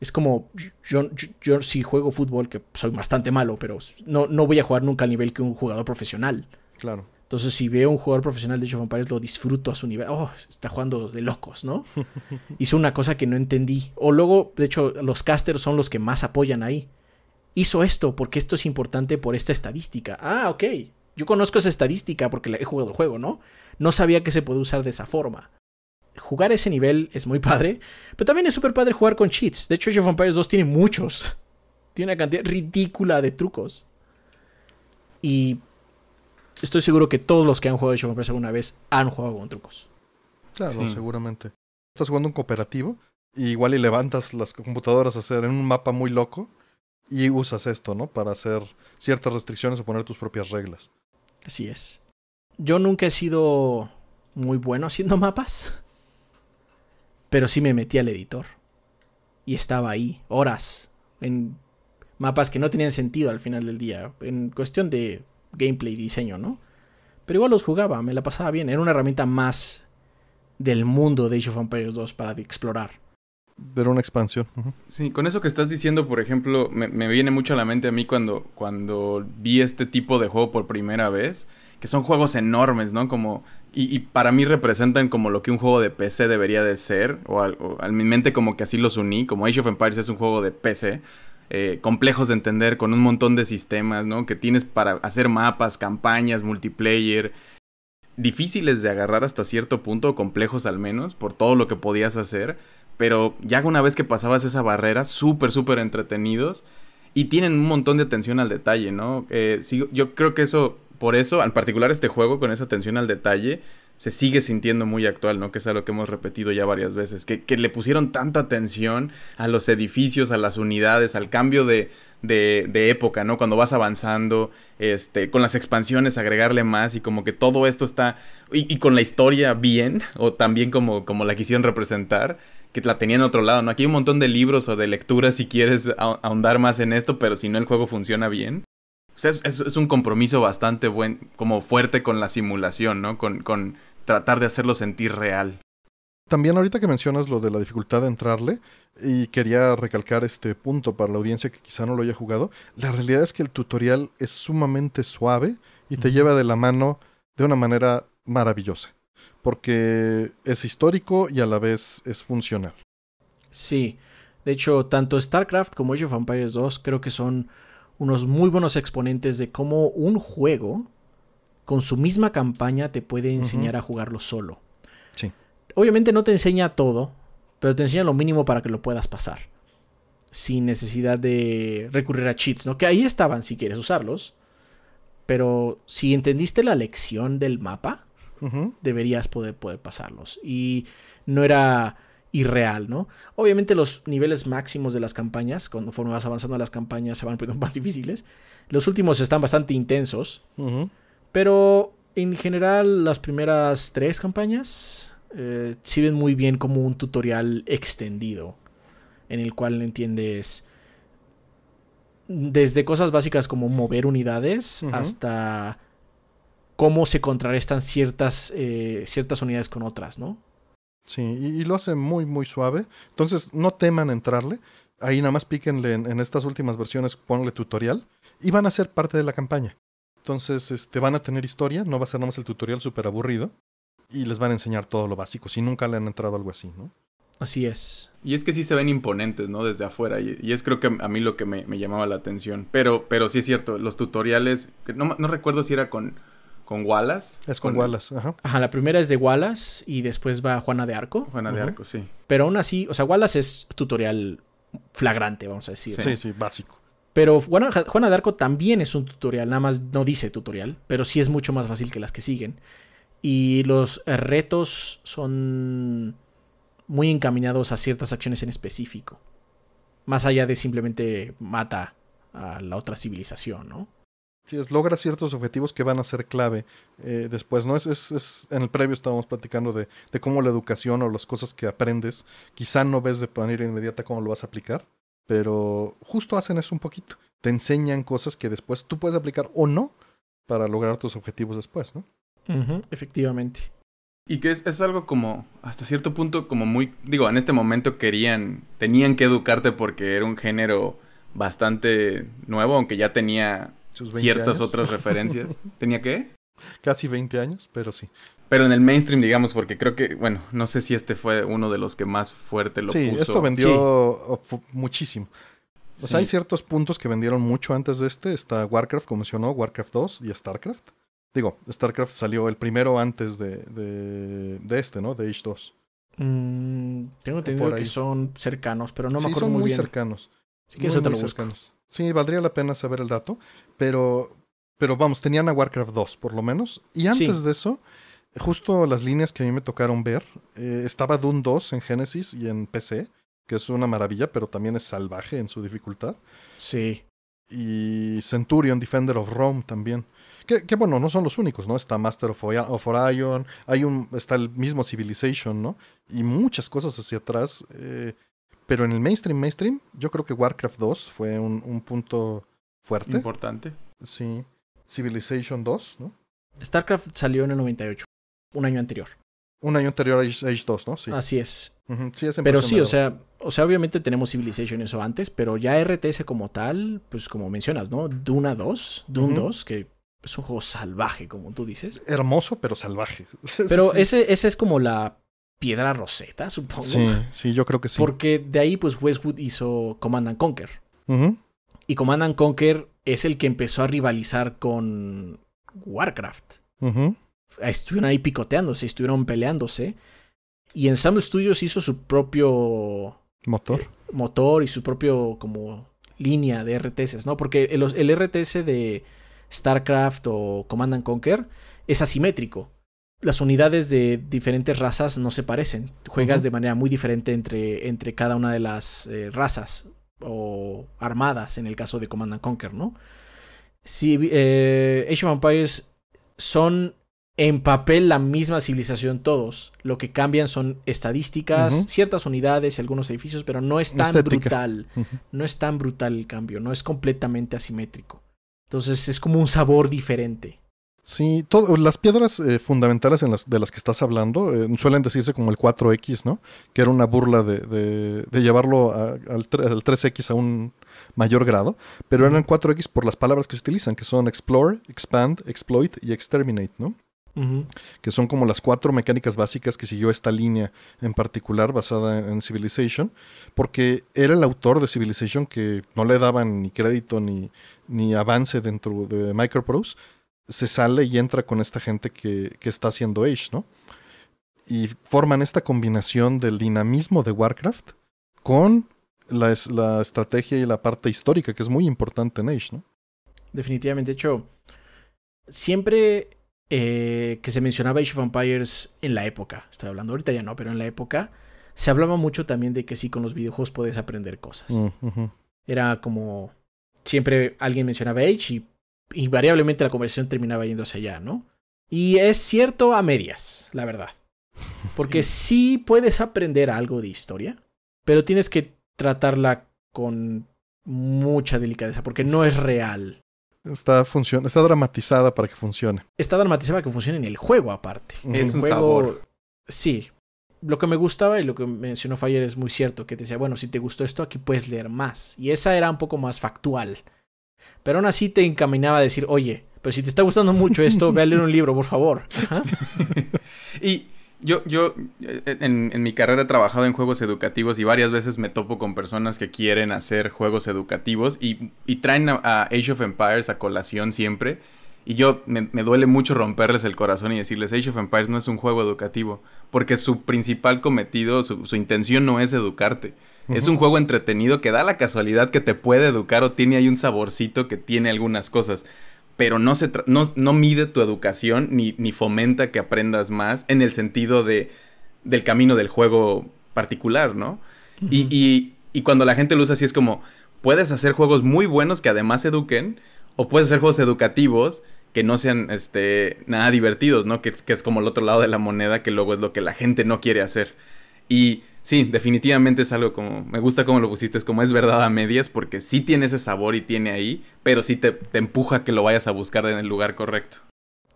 Es como, yo, yo, si juego fútbol, que soy bastante malo, pero no, no voy a jugar nunca al nivel que un jugador profesional. Claro. Entonces, si veo un jugador profesional de Age lo disfruto a su nivel. Oh, está jugando de locos, ¿no? Hizo una cosa que no entendí. O luego, de hecho, los casters son los que más apoyan ahí. Hizo esto porque esto es importante por esta estadística. Ah, ok. Yo conozco esa estadística porque he jugado el juego, ¿no? No sabía que se puede usar de esa forma. Jugar ese nivel es muy padre, pero también es súper padre jugar con cheats. De hecho, Age of Empires 2 tiene muchos. Tiene una cantidad ridícula de trucos. Y estoy seguro que todos los que han jugado Age of Empires alguna vez han jugado con trucos. Claro, seguramente. Estás jugando un cooperativo,
y igual y levantas las computadoras a hacer en un mapa muy loco y usas esto, ¿no? Para hacer ciertas restricciones o poner tus propias reglas. Así es.
Yo nunca he sido muy bueno haciendo mapas, pero sí me metí al editor. Y estaba ahí horas en mapas que no tenían sentido al final del día, en cuestión de gameplay y diseño, ¿no? Pero igual los jugaba, me la pasaba bien. Era una herramienta más del mundo de Age of Empires 2 para explorar ver una expansión.
Sí, con eso que estás diciendo, por ejemplo, me, viene mucho a la mente a mí cuando, cuando vi este tipo de juego por primera vez, que son juegos enormes, ¿no? Como, y, para mí representan como lo que un juego de PC debería de ser, o, al, mi mente como que así los uní, como Age of Empires es un juego de PC, eh, complejos de entender, con un montón de sistemas, ¿no? Que tienes para hacer mapas, campañas, multiplayer, difíciles de agarrar hasta cierto punto, complejos al menos, por todo lo que podías hacer pero ya una vez que pasabas esa barrera, súper, súper entretenidos. Y tienen un montón de atención al detalle, ¿no? Eh, yo creo que eso, por eso, al particular este juego, con esa atención al detalle, se sigue sintiendo muy actual, ¿no? Que es algo que hemos repetido ya varias veces, que, le pusieron tanta atención a los edificios, a las unidades, al cambio de, época, ¿no? Cuando vas avanzando, este, con las expansiones, agregarle más y como que todo esto está, y, con la historia bien, o también como, como la quisieron representar que la tenía en otro lado, ¿no? Aquí hay un montón de libros o de lecturas si quieres ahondar más en esto, pero si no el juego funciona bien. O sea, es, un compromiso bastante buen, como fuerte con la simulación, ¿no? Con, tratar de hacerlo sentir real.
También ahorita que mencionas lo de la dificultad de entrarle, y quería recalcar este punto para la audiencia que quizá no lo haya jugado, la realidad es que el tutorial es sumamente suave y te lleva de la mano de una manera maravillosa
porque es histórico y a la vez es funcional. Sí, de hecho, tanto StarCraft como Age of Empires 2 creo que son unos muy buenos exponentes de cómo un juego con su misma campaña te puede enseñar a jugarlo solo. Sí. Obviamente no te enseña todo, pero te enseña lo mínimo para que lo puedas pasar. Sin necesidad de recurrir a cheats, ¿no? Que ahí estaban si quieres usarlos. Pero si entendiste la lección del mapa, deberías poder, poder pasarlos. Y no era irreal, ¿no? Obviamente los niveles máximos de las campañas, conforme vas avanzando las campañas, se van poniendo más difíciles. Los últimos están bastante intensos, pero en general las primeras tres campañas eh, sirven muy bien como un tutorial extendido, en el cual entiendes desde cosas básicas como mover unidades hasta cómo se contrarrestan ciertas, eh, ciertas unidades con otras, ¿no? Sí, y, lo hace muy, muy suave. Entonces, no teman entrarle.
Ahí nada más píquenle en, estas últimas versiones, ponle tutorial y van a ser parte de la campaña. Entonces, este, van a tener historia, no va a ser nada más el tutorial súper aburrido y les van a enseñar todo lo básico, si nunca le han entrado algo así, ¿no? Así es.
Y es que sí se ven imponentes, ¿no? Desde afuera. Y, es creo que a mí lo que me, llamaba la atención. Pero, pero sí es cierto, los tutoriales,
no recuerdo si era con, con Wallace. Es con, Wallace, ajá. Ajá, la primera es de Wallace y después va Juana de Arco. Juana de Arco, sí. Pero aún así, o sea, Wallace es tutorial flagrante, vamos a decir. Sí, sí, básico. Pero Juana, de Arco también es un tutorial, nada más no dice tutorial, pero sí es mucho más fácil que las que siguen. Y los retos son muy encaminados a ciertas acciones en específico. Más allá de simplemente mata a la otra civilización, ¿no?
logra ciertos objetivos que van a ser clave eh, después, ¿no? Es, es, en el previo estábamos platicando de, cómo la educación o las cosas que aprendes, quizá no ves de manera inmediata cómo lo vas a aplicar, pero justo hacen eso un poquito. Te enseñan cosas que después tú puedes aplicar o no para lograr tus objetivos después, ¿no? efectivamente. Y que
es, algo como, hasta cierto punto, como muy, digo, en este momento querían, tenían que educarte porque era un género bastante nuevo, aunque ya tenía ciertas otras referencias. ¿Tenía qué?
Casi 20 años, pero sí. Pero en
el mainstream, digamos, porque creo que, bueno, no sé si este fue uno de los que más fuerte lo sí, Esto vendió
muchísimo. O sea, hay ciertos puntos que vendieron mucho antes de este. Está Warcraft, como mencionó, Warcraft 2 y StarCraft. Digo, StarCraft salió el primero antes de, de, este, ¿no? De Age 2.
Mm, tengo entendido que son cercanos, pero no me sí, acuerdo
son muy, cercanos. Sí que Cercanos. Sí, valdría la pena saber el dato, pero, pero vamos, tenían a Warcraft 2 por lo menos. Y antes de eso, justo las líneas que a mí me tocaron ver, eh, estaba Doom 2 en Genesis y en PC, que es una maravilla, pero también es salvaje en su dificultad. Sí. Y Centurion, Defender of Rome también. Que, que bueno, no son los únicos, ¿no? Está Master of, Orion, hay un, está el mismo Civilization, ¿no? Y muchas cosas hacia atrás. Eh, pero en el mainstream, mainstream, yo creo que Warcraft 2 fue un, punto fuerte. Importante. Sí.
Civilization 2, ¿no? StarCraft salió en el 98, un año anterior. Un año anterior a Age, 2, ¿no? Sí. Así es. sí, pero sí, o sea, o sea, obviamente tenemos Civilization eso antes, pero ya RTS como tal, pues como mencionas, ¿no? Duna 2, Dune 2, que es un juego salvaje, como tú dices. Hermoso, pero salvaje. Pero ese, ese es como la Piedra Roseta, supongo. Sí, yo creo que sí. Porque de ahí, pues Westwood hizo Command and Conquer. Y Command and Conquer es el que empezó a rivalizar con Warcraft. Estuvieron ahí picoteándose, estuvieron peleándose. Y en Ensemble Studios hizo su propio motor. Eh, motor y su propio como línea de RTS, ¿no? Porque el, el RTS de StarCraft o Command and Conquer es asimétrico las unidades de diferentes razas no se parecen. Juegas de manera muy diferente entre, entre cada una de las eh, razas o armadas en el caso de Command and Conquer, ¿no? Si, eh, Age of Empires son en papel la misma civilización todos. Lo que cambian son estadísticas, ciertas unidades y algunos edificios, pero no es tan brutal. No es tan brutal el cambio, no es completamente asimétrico. Entonces es como un sabor diferente
Sí, todas las piedras eh, fundamentales en las, de las que estás hablando eh, suelen decirse como el 4X, ¿no? Que era una burla de, llevarlo al, 3, x a un mayor grado, pero eran 4X por las palabras que se utilizan, que son explore, expand, exploit y exterminate, ¿no? que son como las cuatro mecánicas básicas que siguió esta línea en particular basada en Civilization, porque era el autor de Civilization que no le daban ni crédito ni, ni avance dentro de Microprose, se sale y entra con esta gente que, está haciendo Age, ¿no? Y forman esta combinación del dinamismo de Warcraft con la, estrategia y la parte histórica, que es muy importante en Age, ¿no?
Definitivamente. De hecho, siempre eh, que se mencionaba Age vampires en la época, estoy hablando ahorita ya no, pero en la época, se hablaba mucho también de que sí, con los videojuegos puedes aprender cosas. Mm, Era como. Siempre alguien mencionaba Age y invariablemente la conversación terminaba yéndose allá, ¿no? Y es cierto a medias, la verdad. Porque sí. puedes aprender algo de historia, pero tienes que tratarla con mucha delicadeza, porque no es real.
Está, está dramatizada para que funcione.
Está dramatizada para que funcione en el juego, aparte. Es un Sí. Lo que me gustaba y lo que mencionó Fayer es muy cierto, que te decía, bueno, si te gustó esto, aquí puedes leer más. Y esa era un poco más factual. Pero aún así te encaminaba a decir, oye, pero si te está gustando mucho esto, ve a leer un libro, por favor. y
yo, yo eh, en, mi carrera he trabajado en juegos educativos y varias veces me topo con personas que quieren hacer juegos educativos y, traen a, Age of Empires a colación siempre. Y yo me, me, duele mucho romperles el corazón y decirles, Age of Empires no es un juego educativo, porque su principal cometido, su, su intención no es educarte es un juego entretenido que da la casualidad que te puede educar o tiene ahí un saborcito que tiene algunas cosas. Pero no, se no, mide tu educación ni, fomenta que aprendas más en el sentido de, del camino del juego particular, ¿no? y, cuando la gente lo usa así es como, puedes hacer juegos muy buenos que además eduquen, o puedes hacer juegos educativos que no sean este nada divertidos, ¿no? Que, que, es como el otro lado de la moneda que luego es lo que la gente no quiere hacer. Y Sí, definitivamente es algo como. Me gusta cómo lo pusiste, es como es verdad a medias, porque sí tiene ese sabor y tiene ahí, pero sí te, empuja que lo vayas a buscar en el lugar correcto.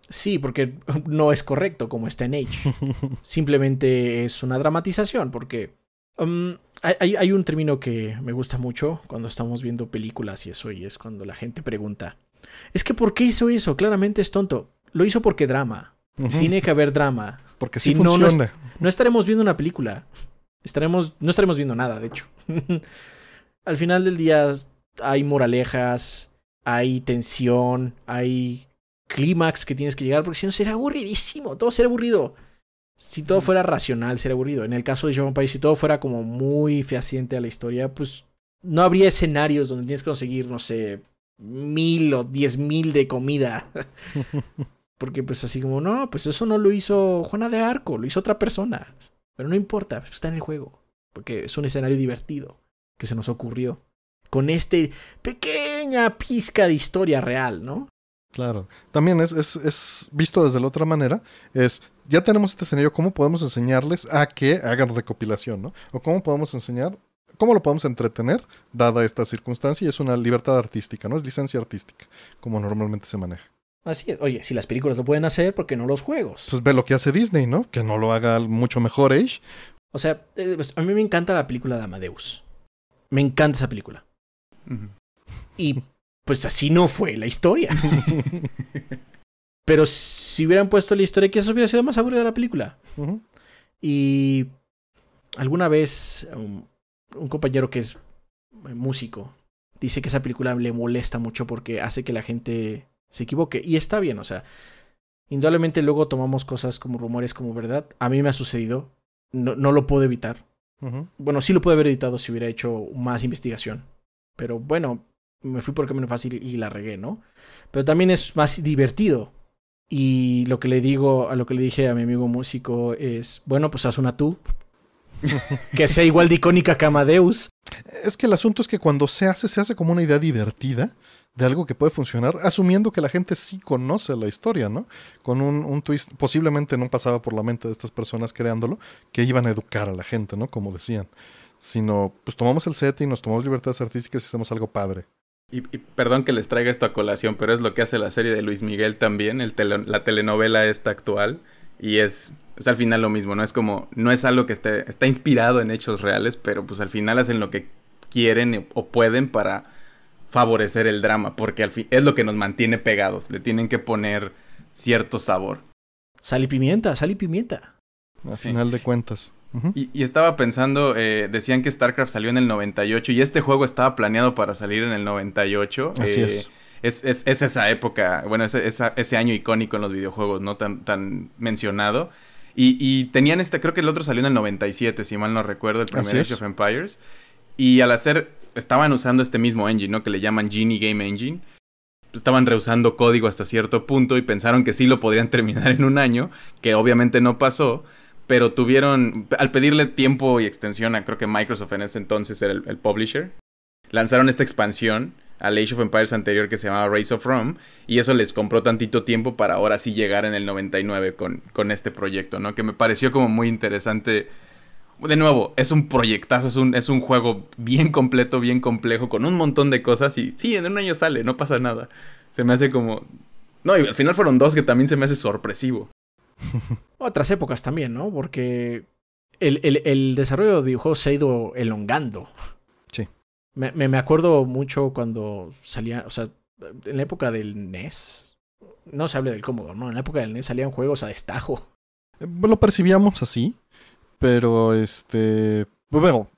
Sí, porque no es correcto como está en Age. Simplemente es una dramatización, porque um, hay, un término que me gusta mucho cuando estamos viendo películas y eso, y es cuando la gente pregunta, es que ¿por qué hizo eso? Claramente es tonto. Lo hizo porque drama. Tiene que haber drama. Porque si No, no, estaremos viendo una película no estaremos viendo nada, de hecho. Al final del día hay moralejas, hay tensión, hay clímax que tienes que llegar, porque si no será aburridísimo, todo será aburrido. Si todo fuera racional, sería aburrido. En el caso de Joan País, si todo fuera como muy fehaciente a la historia, pues no habría escenarios donde tienes que conseguir, no sé, mil o diez mil de comida. Porque pues así como, no, pues eso no lo hizo Juana de Arco, lo hizo otra persona. Pero no importa, pues, está en el juego. Porque es un escenario divertido que se nos ocurrió. Con este pequeña pizca de historia real, ¿no?
Claro. También es, es, es, visto desde la otra manera. Es, ya tenemos este escenario, ¿cómo podemos enseñarles a que hagan recopilación, ¿no? O cómo podemos enseñar, cómo lo podemos entretener, dada esta circunstancia, y es una libertad artística, ¿no? Es licencia artística, como normalmente se maneja.
Así es. Oye, si las películas lo pueden hacer, ¿por qué no los juegos?
Pues ve lo que hace Disney, ¿no? Que no lo haga
mucho mejor Age. O sea, eh, pues, a mí me encanta la película de Amadeus. Me encanta esa película. Y pues así no fue la historia. Pero si hubieran puesto la historia, que eso hubiera sido más aburrida la película. Y alguna vez un, compañero que es eh, músico dice que esa película le molesta mucho porque hace que la gente se equivoque. Y está bien, o sea, indudablemente luego tomamos cosas como rumores, como verdad. A mí me ha sucedido, no, no lo puedo evitar. Bueno, sí lo puedo haber editado si hubiera hecho más investigación. Pero bueno, me fui por el camino fácil y la regué, ¿no? Pero también es más divertido. Y lo que le digo, a lo que le dije a mi amigo músico es, bueno, pues haz una tú. que sea igual de icónica que Amadeus. Es que el
asunto es que cuando se hace, se hace como una idea divertida de algo que puede funcionar, asumiendo que la gente sí conoce la historia, ¿no? Con un, twist, posiblemente no pasaba por la mente de estas personas creándolo, que iban a educar a la gente, ¿no? Como decían. Sino, pues tomamos el set y nos tomamos libertades artísticas y hacemos algo padre. Y,
perdón que les traiga esto a colación, pero es lo que hace la serie de Luis Miguel también, el la telenovela esta actual. Y es, es al final lo mismo, ¿no? Es como, no es algo que esté, está inspirado en hechos reales, pero pues al final hacen lo que quieren o pueden para favorecer el drama, porque al fin es lo que nos mantiene pegados, le tienen que poner cierto sabor.
Sal y pimienta, sal y pimienta. Al final de cuentas.
y,
estaba pensando, eh, decían que StarCraft salió en el 98 y este juego estaba planeado para salir en el 98. Así eh, es. Es, esa época, bueno, ese año icónico en los videojuegos, ¿no? Tan, tan mencionado. Y, y, tenían este, creo que el otro salió en el 97, si mal no recuerdo, el primer Age of Empires. Y al hacer estaban usando este mismo engine, ¿no? Que le llaman Genie Game Engine. Pues, estaban rehusando código hasta cierto punto y pensaron que sí lo podrían terminar en un año, que obviamente no pasó, pero tuvieron, al pedirle tiempo y extensión a creo que Microsoft en ese entonces era el, publisher, lanzaron esta expansión al Age of Empires anterior que se llamaba Race of Rome, y eso les compró tantito tiempo para ahora sí llegar en el 99 con, con este proyecto, ¿no? Que me pareció como muy interesante de nuevo, es un proyectazo, es un, es un juego bien completo, bien complejo, con un montón de cosas y sí, en un año sale, no pasa nada. Se me hace como... No, y al final fueron dos que también se me hace sorpresivo.
Otras épocas también, ¿no? Porque el, el, desarrollo de videojuegos se ha ido elongando. Sí. Me, me, acuerdo mucho cuando salía, o sea, en la época del NES, no se hable del cómodo, ¿no? En la época del NES salían juegos a destajo. Eh, lo
percibíamos así, pero este. Pues bueno,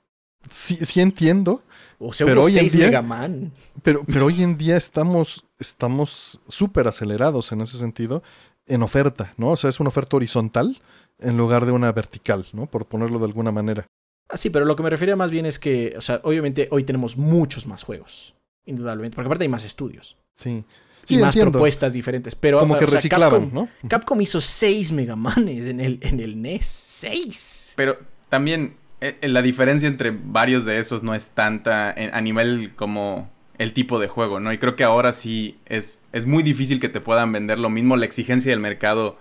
sí, sí entiendo. O sea, pero hoy en día, Mega Man. Pero, pero hoy en día estamos estamos súper acelerados en ese sentido en oferta, ¿no? O sea, es una oferta horizontal en lugar de una vertical, ¿no? Por ponerlo de alguna manera.
Ah, sí, pero lo que me refería más bien es que, o sea, obviamente hoy tenemos muchos más juegos, indudablemente, porque aparte hay más estudios. Sí y más propuestas diferentes. Pero como ah, que reciclaban, ¿no? Capcom hizo seis Megamanes en el, en el NES.
¡Seis!
Pero también eh, eh, la diferencia entre varios de esos no es tanta eh, a nivel como el tipo de juego, ¿no? Y creo que ahora sí es, es muy difícil que te puedan vender lo mismo. La exigencia del mercado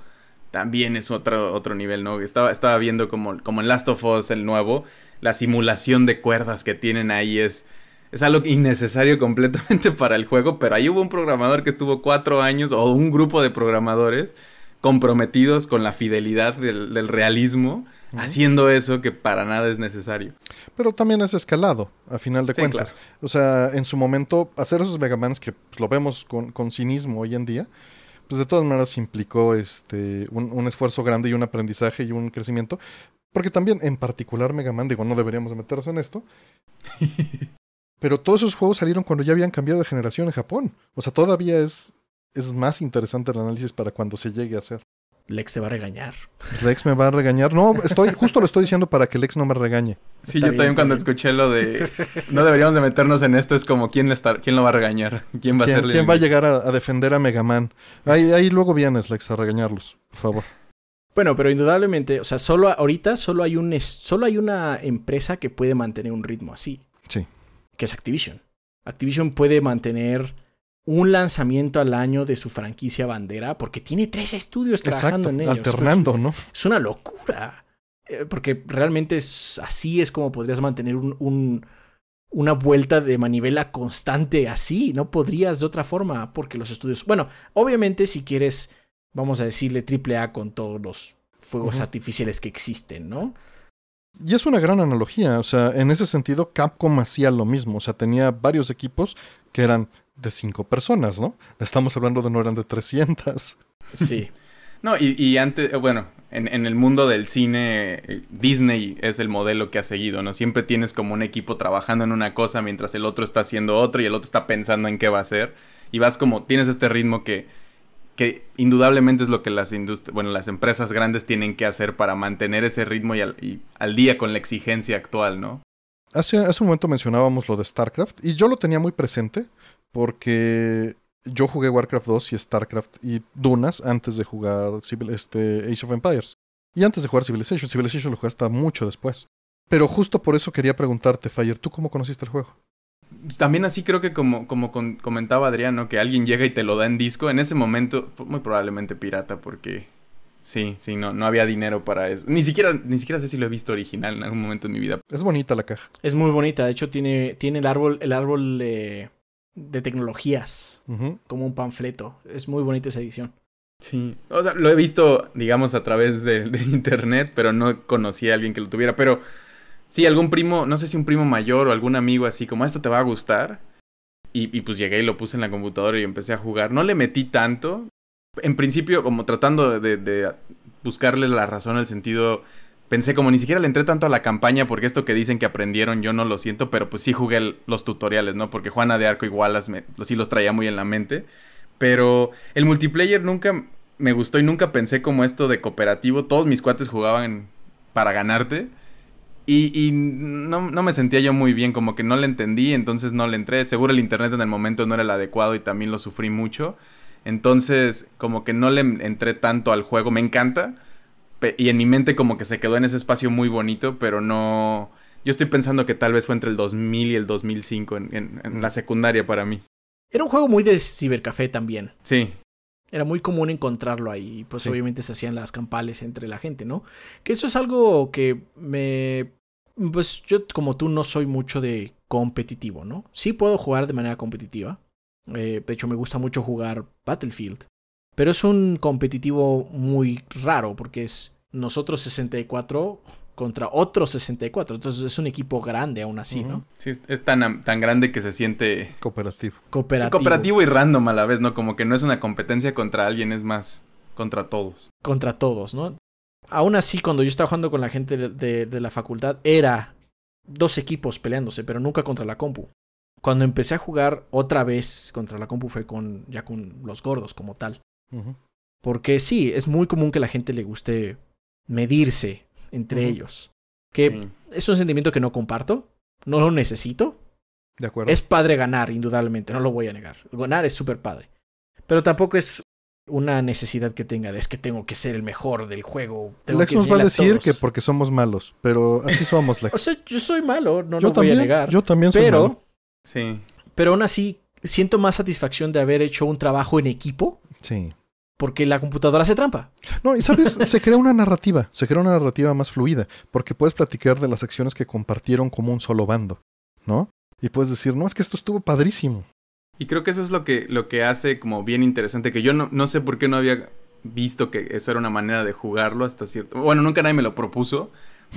también es otro, otro nivel, ¿no? Estaba, estaba viendo como, como en Last of Us, el nuevo, la simulación de cuerdas que tienen ahí es es algo innecesario completamente para el juego, pero ahí hubo un programador que estuvo cuatro años, o un grupo de programadores comprometidos con la fidelidad del, realismo, haciendo eso que para nada es necesario.
Pero también es escalado, a final de cuentas. O sea, en su momento, hacer esos Megamans que pues, lo vemos con, con, cinismo hoy en día, pues de todas maneras implicó este, un, esfuerzo grande y un aprendizaje y un crecimiento. Porque también, en particular, Megaman, digo, no deberíamos meternos en esto, Pero todos esos juegos salieron cuando ya habían cambiado de generación en Japón. O sea, todavía es, es más interesante el análisis para cuando se llegue a hacer.
Lex te va a regañar.
Lex me va a regañar. No, estoy, justo lo estoy diciendo para que Lex no me regañe. Sí, yo también cuando escuché
lo de no deberíamos de meternos en esto, es como quién, está, quién lo va a regañar, quién va a ¿Quién va a
llegar a, defender a Mega Man? Ahí, ahí luego vienes, Lex, a regañarlos, por favor.
Bueno, pero indudablemente, o sea, solo ahorita solo hay un solo hay una empresa que puede mantener un ritmo así. Sí que es Activision. Activision puede mantener un lanzamiento al año de su franquicia bandera porque tiene tres estudios trabajando en ellos. Alternando, es, ¿no? Es una locura. Eh, porque realmente es, así es como podrías mantener un, una vuelta de manivela constante así. No podrías de otra forma porque los estudios... Bueno, obviamente si quieres, vamos a decirle triple A con todos los fuegos artificiales que existen, ¿no?
Y es una gran analogía, o sea, en ese sentido Capcom hacía lo mismo, o sea, tenía varios equipos que eran de cinco personas, ¿no? Estamos hablando de no eran de 300. Sí.
No, y, antes, eh, bueno, en, en, el mundo del cine, eh, Disney es el modelo que ha seguido, ¿no? Siempre tienes como un equipo trabajando en una cosa mientras el otro está haciendo otro y el otro está pensando en qué va a hacer. Y vas como, tienes este ritmo que, que indudablemente es lo que las bueno, las empresas grandes tienen que hacer para mantener ese ritmo y al, día con la exigencia actual, ¿no?
Hace, un momento mencionábamos lo de StarCraft y yo lo tenía muy presente porque yo jugué Warcraft 2 y StarCraft y Dunas antes de jugar Ace este, Age of Empires y antes de jugar Civilization. Civilization lo jugué hasta mucho después. Pero justo por eso quería preguntarte, Fire, ¿tú cómo conociste el juego?
También así creo que como, como comentaba Adriano, que alguien llega y te lo da en disco, en ese momento, muy probablemente pirata, porque sí, sí, no, no había dinero para eso. Ni siquiera, ni siquiera sé si lo he visto original en algún momento en mi vida.
Es bonita la caja. Es muy bonita, de hecho tiene, tiene el árbol, el árbol de tecnologías, como un panfleto. Es muy bonita esa edición. Sí,
o sea, lo he visto, digamos, a través de, de internet, pero no conocí a alguien que lo tuviera, pero... Sí, algún primo, no sé si un primo mayor o algún amigo así, como esto te va a gustar. Y, pues llegué y lo puse en la computadora y empecé a jugar. No le metí tanto. En principio, como tratando de, buscarle la razón, el sentido, pensé como ni siquiera le entré tanto a la campaña porque esto que dicen que aprendieron yo no lo siento, pero pues sí jugué los tutoriales, ¿no? Porque Juana de Arco igual las sí los traía muy en la mente. Pero el multiplayer nunca me gustó y nunca pensé como esto de cooperativo. Todos mis cuates jugaban para ganarte. Y, no, me sentía yo muy bien, como que no le entendí, entonces no le entré. Seguro el internet en el momento no era el adecuado y también lo sufrí mucho. Entonces, como que no le entré tanto al juego. Me encanta. Y en mi mente como que se quedó en ese espacio muy bonito, pero no... Yo estoy pensando que tal vez fue entre el 2000 y el 2005
en, mm. la secundaria para mí. Era un juego muy de cibercafé también. Sí. Era muy común encontrarlo ahí, pues obviamente se hacían las campales entre la gente, ¿no? Que eso es algo que me pues yo como tú no soy mucho de competitivo, ¿no? Sí puedo jugar de manera competitiva. Eh, de hecho, me gusta mucho jugar Battlefield. Pero es un competitivo muy raro porque es nosotros 64 contra otros 64. Entonces es un equipo grande aún así, ¿no?
Sí, es tan, tan grande que se siente... Cooperativo.
Cooperativo. Cooperativo y random
a la vez, ¿no? Como que no es una competencia contra alguien, es más contra todos.
Contra todos, ¿no? aún así, cuando yo estaba jugando con la gente de, la facultad, era dos equipos peleándose, pero nunca contra la compu. Cuando empecé a jugar otra vez contra la compu fue con, ya con los gordos como tal. Porque sí, es muy común que la gente le guste medirse entre ellos. Que es un sentimiento que no comparto, no lo necesito. De acuerdo. Es padre ganar, indudablemente, no lo voy a negar. Ganar es súper padre. Pero tampoco es una necesidad que tenga de es que tengo que ser el mejor del juego. Lex nos va a decir que porque somos malos, pero así somos, Lex. o sea, yo soy malo, no lo voy a negar. Yo también soy pero, malo. Sí. Pero aún así, siento más satisfacción de haber hecho un trabajo en equipo. Sí. Porque la computadora se trampa.
No, y sabes, se crea una narrativa, se crea una narrativa más fluida, porque puedes platicar de las acciones que compartieron como un solo bando, ¿no? Y puedes decir, no, es que esto estuvo padrísimo,
y creo que eso es lo que, lo que hace como bien interesante, que yo no, no sé por qué no había visto que eso era una manera de jugarlo hasta cierto... Bueno, nunca nadie me lo propuso,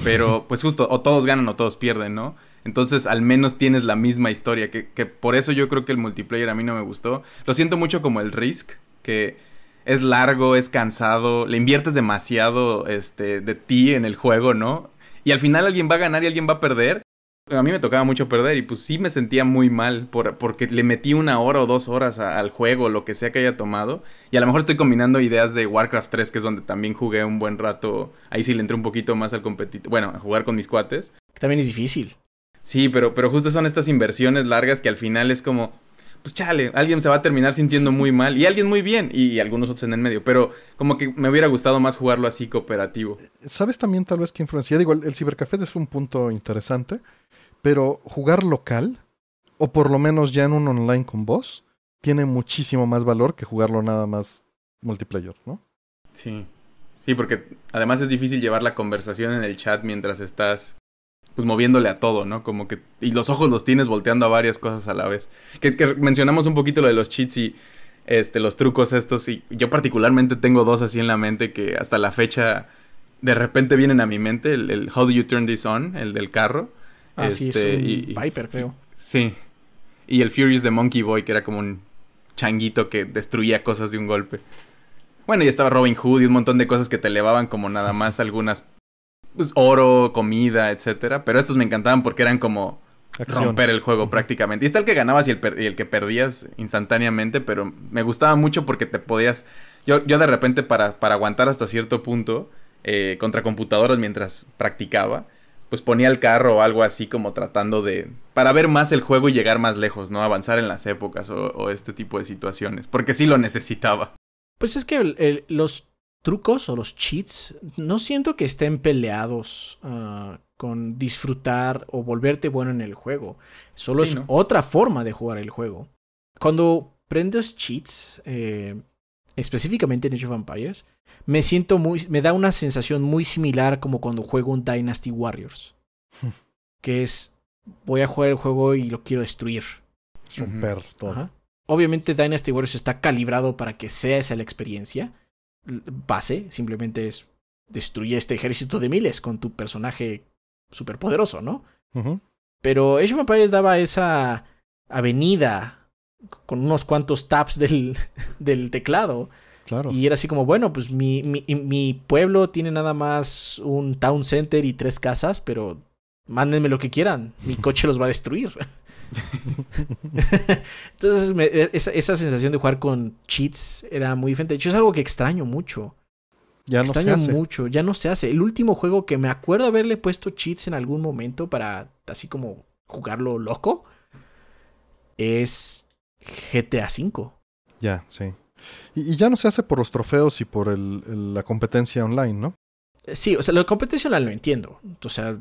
pero pues justo, o todos ganan o todos pierden, ¿no? Entonces al menos tienes la misma historia, que, que por eso yo creo que el multiplayer a mí no me gustó. Lo siento mucho como el Risk, que es largo, es cansado, le inviertes demasiado este, de ti en el juego, ¿no? Y al final alguien va a ganar y alguien va a perder a mí me tocaba mucho perder y pues sí me sentía muy mal porque le metí una hora o dos horas al juego, lo que sea que haya tomado. Y a lo mejor estoy combinando ideas de Warcraft 3, que es donde también jugué un buen rato. Ahí sí le entré un poquito más al competitivo, bueno, a jugar con mis cuates. Que también es difícil. Sí, pero, pero justo son estas inversiones largas que al final es como, pues chale, alguien se va a terminar sintiendo muy mal y alguien muy bien y, algunos otros en el medio, pero como que me hubiera gustado más jugarlo así cooperativo.
Eh, ¿Sabes también tal vez qué influencia? Digo, el cibercafé es un punto interesante pero jugar local, o por lo menos ya en un online con vos, tiene muchísimo más valor que jugarlo nada más multiplayer, ¿no?
Sí. Sí, porque además es difícil llevar la conversación en el chat mientras estás pues moviéndole a todo, ¿no? Como que y los ojos los tienes volteando a varias cosas a la vez. Que, mencionamos un poquito lo de los cheats y este los trucos estos y yo particularmente tengo dos así en la mente que hasta la fecha de repente vienen a mi mente, el How do you turn this on, el del carro Ah, sí, este, y, Viper, creo. Sí. Y el Furious de Monkey Boy, que era como un changuito que destruía cosas de un golpe. Bueno, y estaba Robin Hood y un montón de cosas que te elevaban como nada más algunas pues, oro, comida, etcétera. Pero estos me encantaban porque eran como romper el juego prácticamente. Y está el que ganabas y el, y el, que perdías instantáneamente, pero me gustaba mucho porque te podías... Yo, yo de repente para, para aguantar hasta cierto punto eh, contra computadoras mientras practicaba, pues ponía el carro o algo así como tratando de... para ver más el juego y llegar más lejos, ¿no? Avanzar en las épocas o, este tipo de situaciones, porque sí lo necesitaba.
Pues es que los trucos o los cheats no siento que estén peleados ah, con disfrutar o volverte bueno en el juego. Solo es otra forma de jugar el juego. Cuando prendes cheats, eh, específicamente en Age of Empires, me siento muy, me da una sensación muy similar como cuando juego un Dynasty Warriors, que es voy a jugar el juego y lo quiero destruir. Obviamente Dynasty Warriors está calibrado para que sea esa la experiencia base, simplemente es destruye este ejército de miles con tu personaje superpoderoso, ¿no? Pero Age of Empires daba esa avenida con unos cuantos taps del, del teclado. Claro. Y era así como, bueno, pues mi, mi, mi, pueblo tiene nada más un town center y tres casas, pero mándenme lo que quieran, mi coche los va a destruir. Entonces, me, e, esa, sensación de jugar con cheats era muy diferente. De hecho, es algo que extraño mucho. Ya no extraño mucho, ya no se hace. El último juego que me acuerdo haberle puesto cheats en algún momento para así como jugarlo loco es GTA V. Ya, sí. Y, ya no
se hace por los trofeos y por la competencia online, ¿no?
Eh, sí, o sea, la competencia online lo entiendo. O sea,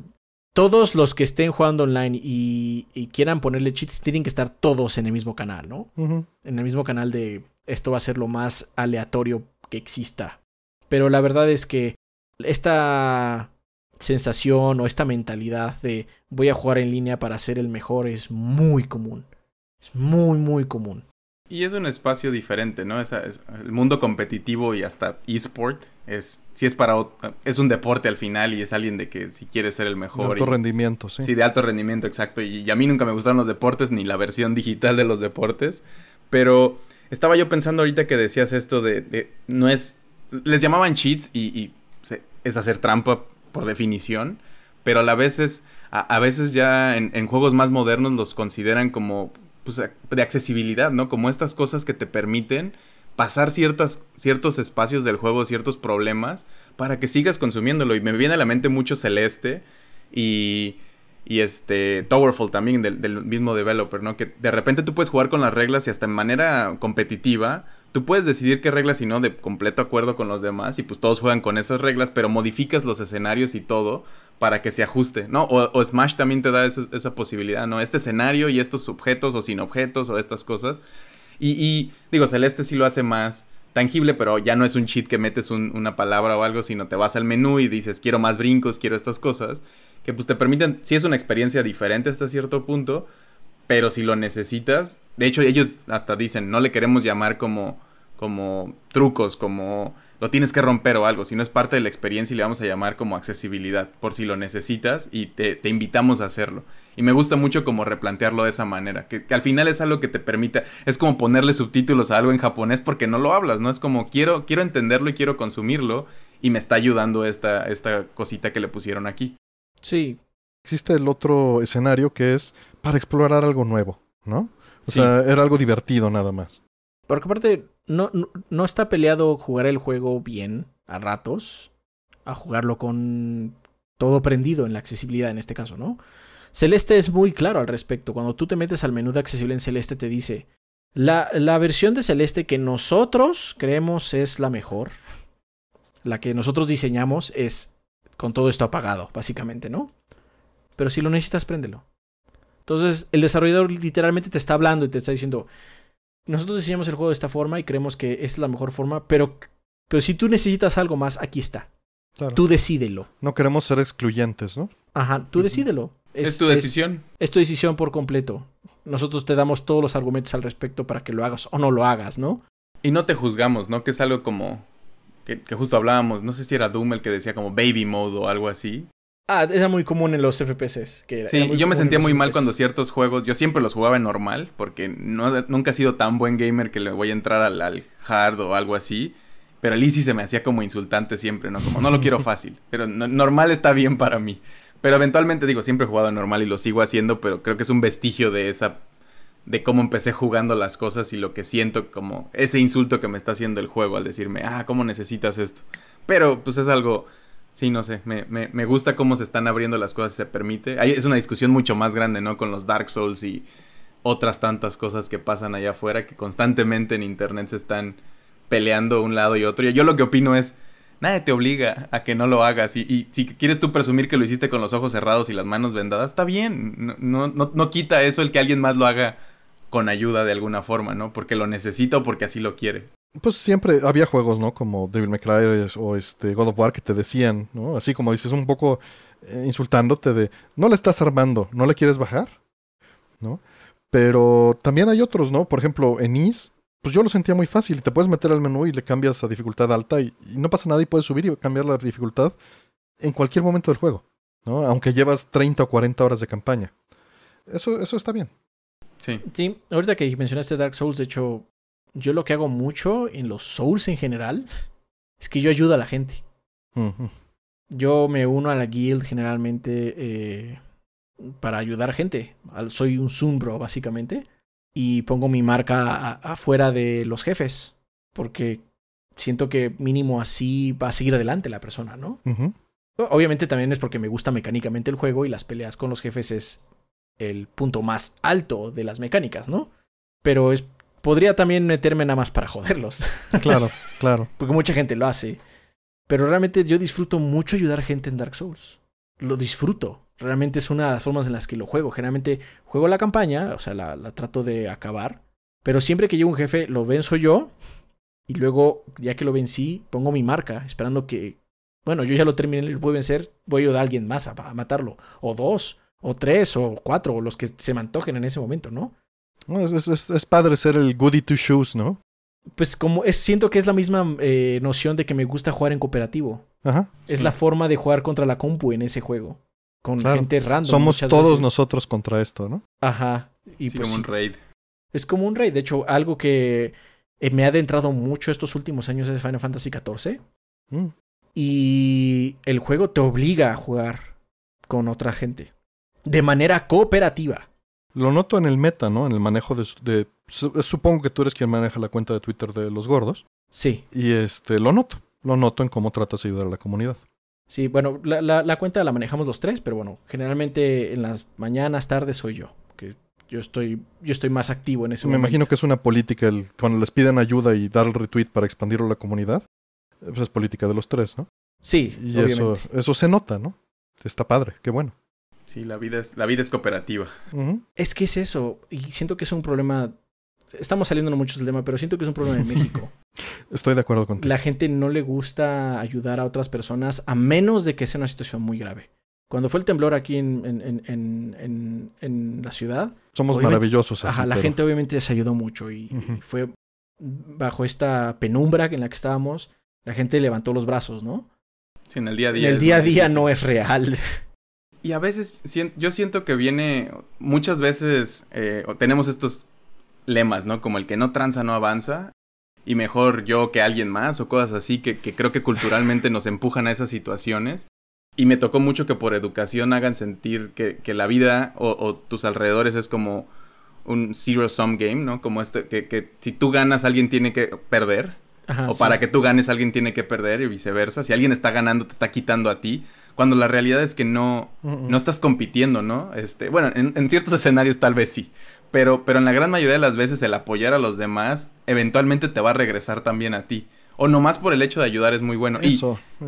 todos los que estén jugando online y, quieran ponerle cheats tienen que estar todos en el mismo canal, ¿no? En el mismo canal de esto va a ser lo más aleatorio que exista. Pero la verdad es que esta sensación o esta mentalidad de voy a jugar en línea para ser el mejor es muy común. Es muy, muy común. Y es un espacio diferente, ¿no? el mundo
competitivo y hasta esport es si es para es un deporte al final y es alguien de que si quiere ser el mejor. De alto rendimiento, sí. Sí, de alto rendimiento, exacto. Y, a mí nunca me gustaron los deportes ni la versión digital de los deportes, pero estaba yo pensando ahorita que decías esto de, no es les llamaban cheats y, es hacer trampa por definición, pero a la vez a, veces ya en juegos más modernos los consideran como pues, de accesibilidad, ¿no? Como estas cosas que te permiten pasar ciertas, ciertos espacios del juego, ciertos problemas, para que sigas consumiéndolo. Y me viene a la mente mucho Celeste y, y este Towerfall también, del, del, mismo developer, ¿no? Que de repente tú puedes jugar con las reglas y hasta en manera competitiva, tú puedes decidir qué reglas y no de completo acuerdo con los demás y pues todos juegan con esas reglas, pero modificas los escenarios y todo para que se ajuste, ¿no? O, Smash también te da esa, posibilidad, ¿no? Este escenario y estos objetos o sin objetos o estas cosas. Y, digo, Celeste sí lo hace más tangible, pero ya no es un cheat que metes una palabra o algo, sino te vas al menú y dices, quiero más brincos, quiero estas cosas, que pues te permiten, sí es una experiencia diferente hasta cierto punto, pero si lo necesitas, de hecho ellos hasta dicen, no le queremos llamar como, como trucos, como lo tienes que romper o algo, si no es parte de la experiencia y le vamos a llamar como accesibilidad, por si lo necesitas y te, invitamos a hacerlo. Y me gusta mucho como replantearlo de esa manera, que, al final es algo que te permita, es como ponerle subtítulos a algo en japonés porque no lo hablas, ¿no? Es como quiero, quiero entenderlo y quiero consumirlo y me está ayudando esta, esta cosita que le pusieron
aquí. Sí.
Existe el otro escenario que es para explorar algo nuevo, ¿no? O sea, era algo divertido nada más.
Porque aparte, no, está peleado jugar el juego bien a ratos, a jugarlo con todo prendido en la accesibilidad en este caso, ¿no? Celeste es muy claro al respecto. Cuando tú te metes al menú de accesible en Celeste te dice, la, la, versión de Celeste que nosotros creemos es la mejor, la que nosotros diseñamos es con todo esto apagado, básicamente, ¿no? Pero si lo necesitas, préndelo. Entonces, el desarrollador literalmente te está hablando y te está diciendo, nosotros diseñamos el juego de esta forma y creemos que es la mejor forma, pero, pero si tú necesitas algo más, aquí está. Tú decídelo. No queremos ser excluyentes, ¿no? Ajá, tú decídelo. Es, tu decisión. Es, tu decisión por completo. Nosotros te damos todos los argumentos al respecto para que lo hagas o no lo hagas, ¿no?
Y no te juzgamos, ¿no? Que es algo como que, justo hablábamos, no sé si era Doom el que decía como baby mode o algo así,
Ah, era muy común en los FPCs. Que sí, yo me sentía muy mal cuando
ciertos juegos, yo siempre los jugaba en normal, porque nunca he sido tan buen gamer que le voy a entrar al, hard o algo así. Pero el easy se me hacía como insultante siempre, ¿no? Como no lo quiero fácil, pero normal está bien para mí. Pero eventualmente digo, siempre he jugado en normal y lo sigo haciendo, pero creo que es un vestigio de esa de cómo empecé jugando las cosas y lo que siento como ese insulto que me está haciendo el juego al decirme, "Ah, cómo necesitas esto." Pero pues es algo Sí, no sé, me, gusta cómo se están abriendo las cosas, se permite. es una discusión mucho más grande, ¿no? Con los Dark Souls y otras tantas cosas que pasan allá afuera que constantemente en Internet se están peleando un lado y otro. Y yo lo que opino es, nadie te obliga a que no lo hagas. Y, si quieres tú presumir que lo hiciste con los ojos cerrados y las manos vendadas, está bien. No, no, no quita eso el que alguien más lo haga con ayuda de alguna forma, ¿no? Porque lo necesita o porque así lo quiere.
Pues siempre había juegos, ¿no? Como Devil May Cry o este God of War que te decían, ¿no? Así como dices, un poco eh, insultándote de, no le estás armando, no le quieres bajar, ¿no? Pero también hay otros, ¿no? Por ejemplo, en Is, pues yo lo sentía muy fácil. Te puedes meter al menú y le cambias a dificultad alta y, no pasa nada y puedes subir y cambiar la dificultad en cualquier momento del juego, ¿no? Aunque llevas 30 o 40 horas de campaña.
Eso, eso está bien. Sí. Sí, ahorita que mencionaste Dark Souls, de hecho, yo lo que hago mucho en los Souls en general es que yo ayudo a la gente. Yo me uno a la guild generalmente eh, para ayudar a gente. Soy un Zumbro, básicamente. Y pongo mi marca afuera de los jefes. Porque siento que mínimo así va a seguir adelante la persona, ¿no? Obviamente también es porque me gusta mecánicamente el juego y las peleas con los jefes es el punto más alto de las mecánicas, ¿no? Pero es podría también meterme nada más para joderlos. Claro, claro. Porque mucha gente lo hace. Pero realmente yo disfruto mucho ayudar a gente en Dark Souls. Lo disfruto. Realmente es una de las formas en las que lo juego. Generalmente juego la campaña, o sea, la, trato de acabar. Pero siempre que llevo un jefe, lo venzo yo. Y luego, ya que lo vencí, pongo mi marca, esperando que. Bueno, yo ya lo terminé, lo puedo vencer. Voy a ayudar a alguien más a, a matarlo. O dos, o tres, o cuatro, o los que se me antojen en ese momento, ¿no?
Es, padre ser el goody two shoes, ¿no?
Pues como siento que es la misma eh, noción de que me gusta jugar en cooperativo. Ajá. Es la forma de jugar contra la compu en ese juego. Con gente random. Somos todos nosotros
contra esto, ¿no?
Ajá. Y pues como un raid. Es como un raid. De hecho, algo que eh, me ha adentrado mucho estos últimos años es Final Fantasy XIV. Mm. Y el juego te obliga a jugar con otra gente. De manera cooperativa. Lo noto en el meta,
¿no? En el manejo de, eh, Supongo que tú eres quien maneja la cuenta de Twitter de los gordos. Sí. Y este, lo noto. Lo noto en cómo tratas de ayudar a la comunidad.
Sí, bueno, la, cuenta la manejamos los tres, pero bueno, generalmente en las mañanas, tardes soy yo. Que yo estoy, yo estoy más activo en ese Me momento. Me imagino
que es una política, el, cuando les piden ayuda y dar el retweet para expandir a la comunidad, pues es política de los tres, ¿no?
Sí, y obviamente. Eso, eso se nota, ¿no?
Está padre, qué bueno.
Sí, la vida es, la vida es cooperativa.
Es que es eso, y siento que es un problema. Estamos saliendo mucho del tema, pero siento que es un problema en México.
Estoy de acuerdo
contigo.
La gente no le gusta ayudar a otras personas a menos de que sea una situación muy grave. Cuando fue el temblor aquí en, en, en, en la ciudad. Somos maravillosos. ajá, la gente obviamente les ayudó mucho y, fue bajo esta penumbra en la que estábamos. La gente levantó los brazos, ¿no? Sí, en el día a día. En el día a día no es real
y a veces yo siento que viene, muchas veces eh, tenemos estos lemas, ¿no? Como el que no tranza no avanza y mejor yo que alguien más o cosas así que, creo que culturalmente nos empujan a esas situaciones. Y me tocó mucho que por educación hagan sentir que, la vida o, tus alrededores es como un zero-sum game, ¿no? Como este, que, si tú ganas alguien tiene que perder. o para que tú ganes alguien tiene que perder y viceversa. Si alguien está ganando te está quitando a ti. Cuando la realidad es que no, no estás compitiendo, ¿no? Este, bueno, en, ciertos escenarios tal vez sí, pero, pero en la gran mayoría de las veces el apoyar a los demás eventualmente te va a regresar también a ti. O nomás por el hecho de ayudar es muy bueno. y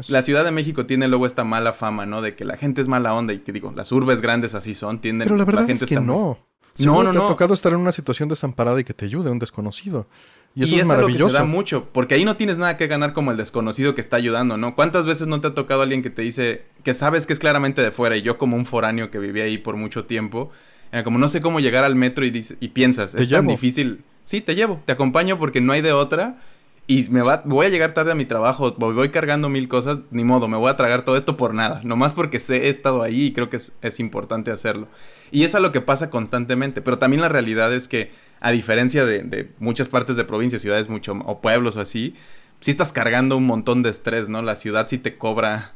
la Ciudad de México tiene luego esta mala fama, ¿no? De que la gente es mala onda y que digo, las urbes grandes así son, tienden... Pero la verdad gente es que está no. No, no, te ha
tocado estar en una situación desamparada y que te ayude un desconocido. Y eso, es, lo que se da
mucho, porque ahí no tienes nada que ganar como el desconocido que está ayudando, ¿no? ¿Cuántas veces no te ha tocado alguien que te dice que sabes que es claramente de fuera? Y yo como un foráneo que viví ahí por mucho tiempo, eh, como no sé cómo llegar al metro y, piensas, es tan difícil. Sí, te llevo, te acompaño porque no hay de otra y me va, voy a llegar tarde a mi trabajo, voy, cargando mil cosas, ni modo, me voy a tragar todo esto por nada, nomás porque sé, he estado ahí y creo que es, es importante hacerlo. Y es a lo que pasa constantemente, pero también la realidad es que a diferencia de, muchas partes de provincias, ciudades mucho, o pueblos o así, sí estás cargando un montón de estrés, ¿no? La ciudad sí te cobra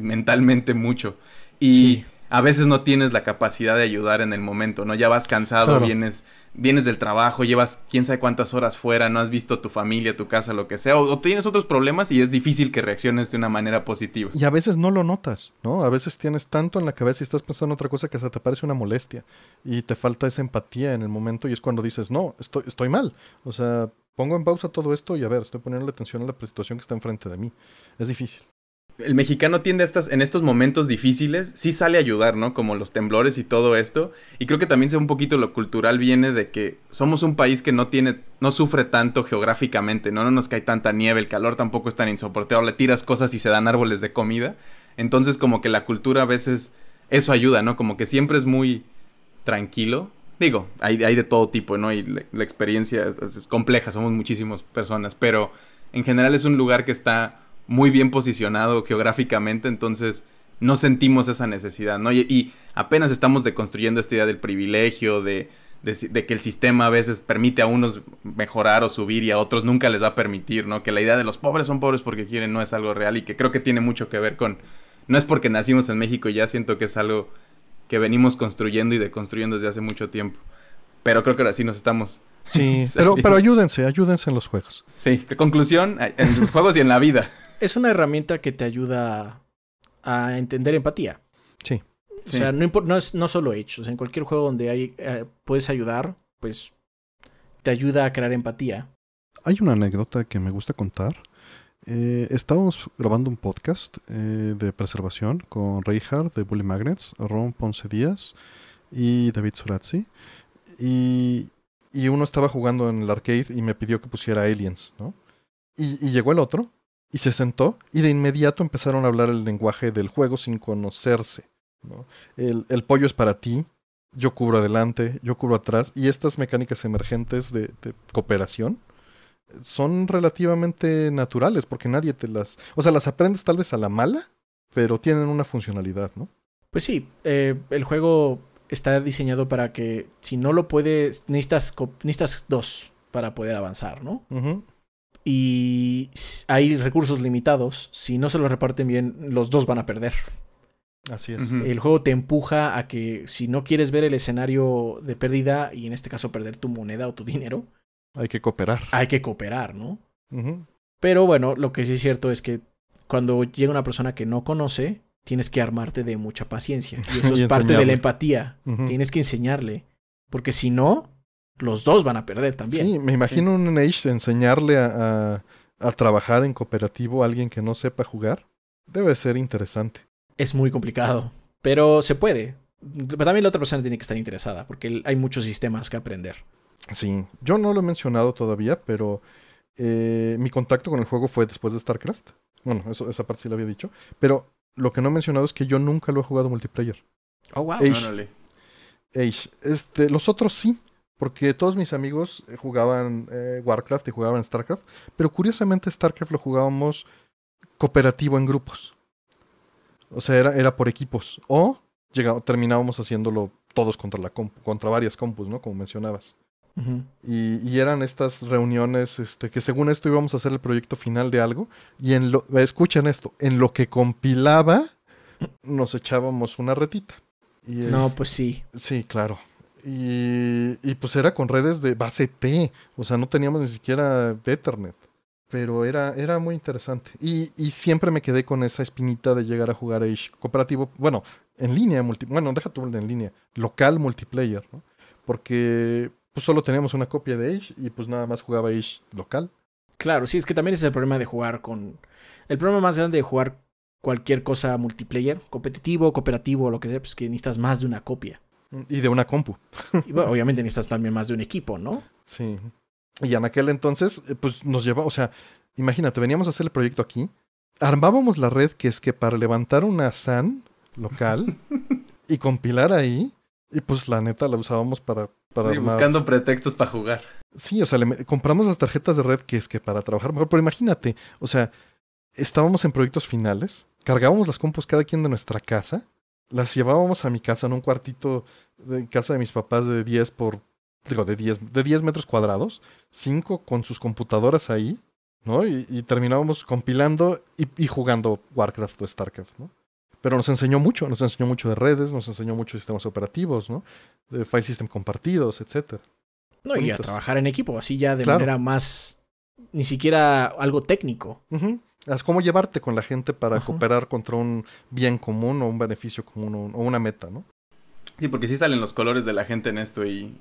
mentalmente mucho. Y a veces no tienes la capacidad de ayudar en el momento, ¿no? Ya vas cansado, vienes, vienes del trabajo, llevas quién sabe cuántas horas fuera, no has visto tu familia, tu casa, lo que sea, o, tienes otros problemas y es difícil que reacciones de una manera positiva.
Y a veces no lo notas, ¿no? A veces tienes tanto en la cabeza y estás pensando en otra cosa que hasta te parece una molestia y te falta esa empatía en el momento y es cuando dices, no, estoy, estoy mal, o sea... Pongo en pausa todo esto y a ver, estoy poniendo la atención a la situación que está enfrente de mí. Es difícil el
mexicano tiende estas, en estos momentos difíciles, sí sale a ayudar, ¿no? Como los temblores y todo esto. Y creo que también sea un poquito lo cultural viene de que somos un país que no tiene, no sufre tanto geográficamente, ¿no? No nos cae tanta nieve, el calor tampoco es tan insoportable, tiras cosas y se dan árboles de comida. Entonces como que la cultura a veces eso ayuda, ¿no? Como que siempre es muy tranquilo. Digo, hay, de todo tipo, ¿no? Y la, experiencia es, es compleja, somos muchísimas personas, pero en general es un lugar que está muy bien posicionado geográficamente, entonces no sentimos esa necesidad, ¿no? Y, apenas estamos deconstruyendo esta idea del privilegio, de, de, que el sistema a veces permite a unos mejorar o subir y a otros nunca les va a permitir, ¿no? Que la idea de los pobres son pobres porque quieren no es algo real y que creo que tiene mucho que ver con... No es porque nacimos en México y ya siento que es algo que venimos construyendo y deconstruyendo desde hace mucho tiempo. Pero creo que ahora sí nos estamos Sí, pero, pero
ayúdense, ayúdense en los juegos.
Sí, conclusión, en los juegos y en la vida
es una herramienta que te ayuda a entender empatía. Sí. O sea, no, es, no solo hechos. en cualquier juego donde hay, eh, puedes ayudar, pues te ayuda a crear empatía.
Hay una anécdota que me gusta contar. Eh, estábamos grabando un podcast eh, de preservación con Reinhard de Bully Magnets, Ron Ponce Díaz y David Sorazzi. Y, y, uno estaba jugando en el arcade y me pidió que pusiera Aliens, ¿no? y llegó el otro y se sentó y de inmediato empezaron a hablar el lenguaje del juego sin conocerse. ¿no? El, pollo es para ti, yo cubro adelante, yo cubro atrás y estas mecánicas emergentes de, cooperación eh, son relativamente naturales porque nadie te las... O sea, las aprendes tal vez a la mala, pero tienen una funcionalidad, ¿no?
Pues sí, eh, el juego está diseñado para que si no lo puedes, necesitas, necesitas dos para poder avanzar, ¿no? y hay recursos limitados, si no se los reparten bien, los dos van a perder. Así es. El juego te empuja a que si no quieres ver el escenario de pérdida y en este caso perder tu moneda o tu dinero,
hay que cooperar.
Hay que cooperar, ¿no? Pero bueno, lo que sí es cierto es que cuando llega una persona que no conoce, tienes que armarte de mucha paciencia. Y eso es parte de la empatía. Tienes que enseñarle. Porque si no, los dos van a perder también. Sí, me imagino
un Age enseñarle a, a, trabajar en cooperativo a alguien que no sepa jugar. Debe ser interesante. Es muy complicado,
pero se puede. Pero también la otra persona tiene que estar interesada, porque hay muchos sistemas que aprender.
Sí, yo no lo he mencionado todavía, pero eh, mi contacto con el juego fue después de StarCraft. Bueno, eso, esa parte sí la había dicho. Pero lo que no he mencionado es que yo nunca lo he jugado multiplayer. Oh, wow. Age, Age. Este, los otros sí, porque todos mis amigos eh, jugaban eh, Warcraft y jugaban Starcraft, pero curiosamente Starcraft lo jugábamos cooperativo en grupos. O sea, era, era por equipos. O terminábamos haciéndolo todos contra, la contra varias compus, ¿no? Como mencionabas. y, eran estas reuniones este, que según esto íbamos a hacer el proyecto final de algo. Y en lo, escuchen esto, en lo que compilaba nos echábamos una retita. no, pues sí. Sí, claro. Y, pues era con redes de base T, o sea, no teníamos ni siquiera Ethernet, pero era, muy interesante. Y, siempre me quedé con esa espinita de llegar a jugar Age cooperativo, bueno, en línea, multi, bueno, deja tú en línea, local multiplayer, Porque pues solo teníamos una copia de Age y pues nada más jugaba Age local. Claro, sí,
es que también es el problema de jugar con... El problema más grande de jugar cualquier cosa multiplayer, competitivo, cooperativo, lo que sea, pues que necesitas más de una copia. Y de una compu. Y bueno, obviamente necesitas también más de un equipo, ¿no? Sí. Y en aquel entonces, eh, pues nos llevaba o sea, imagínate,
veníamos a hacer el proyecto aquí, armábamos la red que es que para levantar una SAN local y compilar ahí, y pues la neta la usábamos para... para buscando
pretextos para jugar.
Sí, o sea, compramos las tarjetas de red que es que para trabajar mejor, pero imagínate, o sea, estábamos en proyectos finales, cargábamos las compus cada quien de nuestra casa las llevábamos a mi casa en un cuartito de casa de mis papás de 10 por, digo, de 10, de 10 metros cuadrados, 5 con sus computadoras ahí, ¿no? Y, terminábamos compilando y, jugando Warcraft o StarCraft, ¿no? Pero nos enseñó mucho, nos enseñó mucho de redes, nos enseñó mucho de sistemas operativos, ¿no? De file system compartidos, etcétera
No, y a trabajar
en equipo, así ya de manera más ni siquiera algo técnico.
Es cómo llevarte con la gente para cooperar contra un bien común o un beneficio común o una meta, ¿no?
Sí, porque sí salen los colores de la gente en esto y,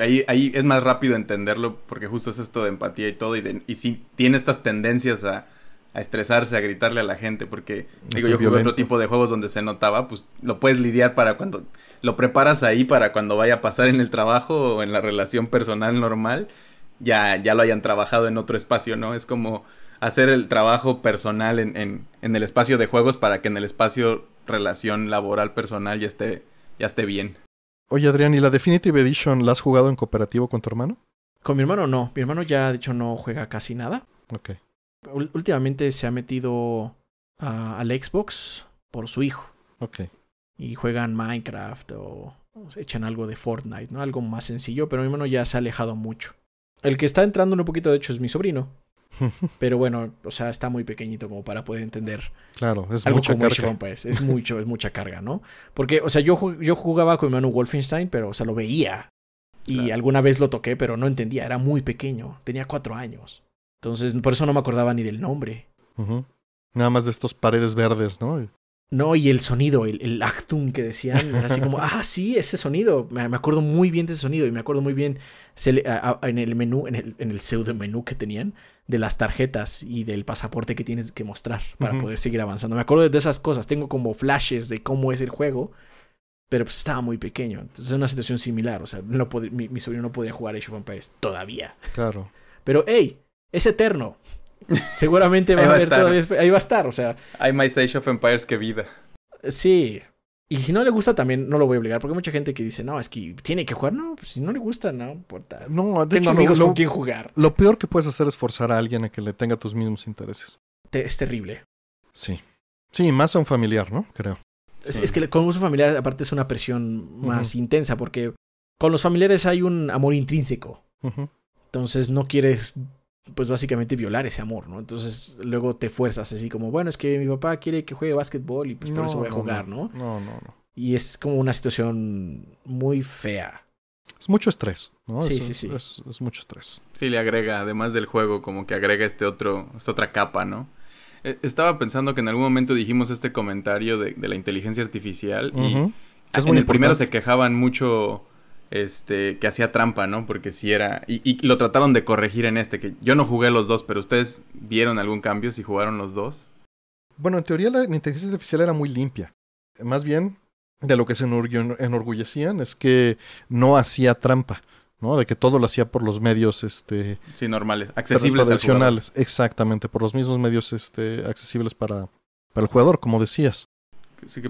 ahí, es más rápido entenderlo porque justo es esto de empatía y todo y, de, sí tiene estas tendencias a, estresarse, a gritarle a la gente porque, digo, yo jugué otro tipo de juegos donde se notaba, pues lo puedes lidiar para cuando, lo preparas ahí para cuando vaya a pasar en el trabajo o en la relación personal normal ya, ya lo hayan trabajado en otro espacio, ¿no? Es como hacer el trabajo personal en, en, el espacio de juegos para que en el espacio relación laboral personal ya esté, ya esté bien.
Oye, Adrián, ¿y la Definitive Edition la has jugado en cooperativo con tu hermano?
Con mi hermano no. Mi hermano ya, de hecho, no juega casi nada. Ok. últimamente se ha metido al Xbox por su hijo. Ok. Y juegan Minecraft o, echan algo de Fortnite, ¿no? Algo más sencillo, pero mi hermano ya se ha alejado mucho. El que está entrando un poquito, de hecho, es mi sobrino. Pero bueno, o sea, está muy pequeñito como para poder entender. Claro, es mucha carga. Es mucho, es mucha carga, ¿no? Porque, o sea, yo, yo jugaba con mi hermano Wolfenstein, pero, o sea, lo veía. Y alguna vez lo toqué, pero no entendía. Era muy pequeño. Tenía cuatro años. Entonces, por eso no me acordaba ni del nombre. Nada más de estos paredes verdes, ¿no? No, y el sonido, el, el actum que decían, era así como, ah, sí, ese sonido, me, acuerdo muy bien de ese sonido y me acuerdo muy bien en el menú, en el, en pseudo menú que tenían de las tarjetas y del pasaporte que tienes que mostrar para poder seguir avanzando. Me acuerdo de esas cosas, tengo como flashes de cómo es el juego, pero pues estaba muy pequeño, entonces es una situación similar, o sea, mi, mi, sobrino no podía jugar Age of Empires todavía. Claro. Pero, hey, es eterno. Seguramente va, a haber todavía. Ahí va a estar, o sea.
Hay más Age of Empires que vida.
Sí. Y si no le gusta también, no lo voy a obligar, porque hay mucha gente que dice, no, es que tiene que jugar. No, pues si no le gusta, no importa. No, de Tengo amigos con quien jugar.
Lo peor que puedes hacer es forzar a alguien a que le tenga tus mismos intereses.
es terrible.
Sí. Sí, más a un familiar, ¿no? Creo. Es,
que con un familiar, aparte, es una presión más intensa, porque con los familiares hay un amor intrínseco. Entonces no quieres pues básicamente violar ese amor, ¿no? Entonces luego te fuerzas así como, bueno, es que mi papá quiere que juegue básquetbol y pues por eso voy a jugar, ¿no? No, no, no. Y es como una situación muy fea. Es mucho estrés, ¿no? Sí, sí, sí. Es, mucho estrés.
Sí, le agrega, además del juego, como que agrega este otro, esta otra capa, ¿no? Eh, estaba pensando que en algún momento dijimos este comentario de, la inteligencia artificial y en el primero se quejaban mucho este, que hacía trampa, ¿no? Porque si era... Y, y, lo trataron de corregir en este, que yo no jugué los dos, pero ustedes vieron algún cambio si jugaron los dos.
Bueno, en teoría la, inteligencia artificial era muy limpia. Más bien, de lo que se enorgullecían es que no hacía trampa. ¿no? De que todo lo hacía por los medios, este... Sí, normales, accesibles tradicionales, exactamente, por los mismos medios, este, accesibles para, para el jugador, como decías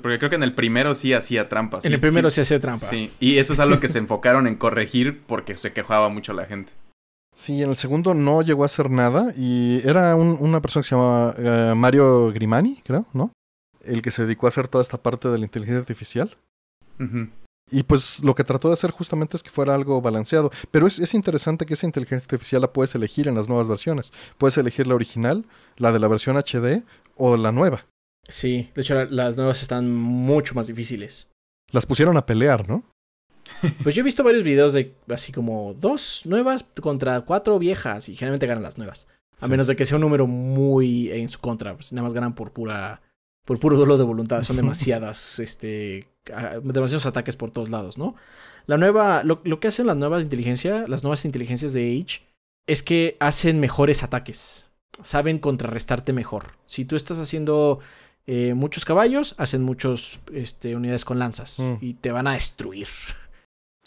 porque creo que en el primero sí hacía trampas. En el primero sí. hacía trampa. Sí, y eso es algo que se enfocaron en corregir porque se quejaba mucho la gente.
Sí, en el segundo no llegó a hacer nada y era una persona que se llamaba eh, Mario Grimani, creo, ¿no? El que se dedicó a hacer toda esta parte de la inteligencia artificial. Y pues lo que trató de hacer justamente es que fuera algo balanceado. Pero es, es, interesante que esa inteligencia artificial la puedes elegir en las nuevas versiones. Puedes elegir la original, la de la versión HD o la nueva.
Sí, de hecho las nuevas están mucho más difíciles. Las pusieron a pelear, ¿no? Pues yo he visto varios videos de así como dos nuevas contra cuatro viejas y generalmente ganan las nuevas. A menos de que sea un número muy en su contra, pues nada más ganan por pura por puro dolor de voluntad, son demasiadas este demasiados ataques por todos lados, ¿no? La nueva lo, lo que hacen las nuevas inteligencias, las nuevas inteligencias de Age es que hacen mejores ataques. Saben contrarrestarte mejor. Si tú estás haciendo eh, muchos caballos, hacen muchas este, unidades con lanzas mm. y te van a destruir.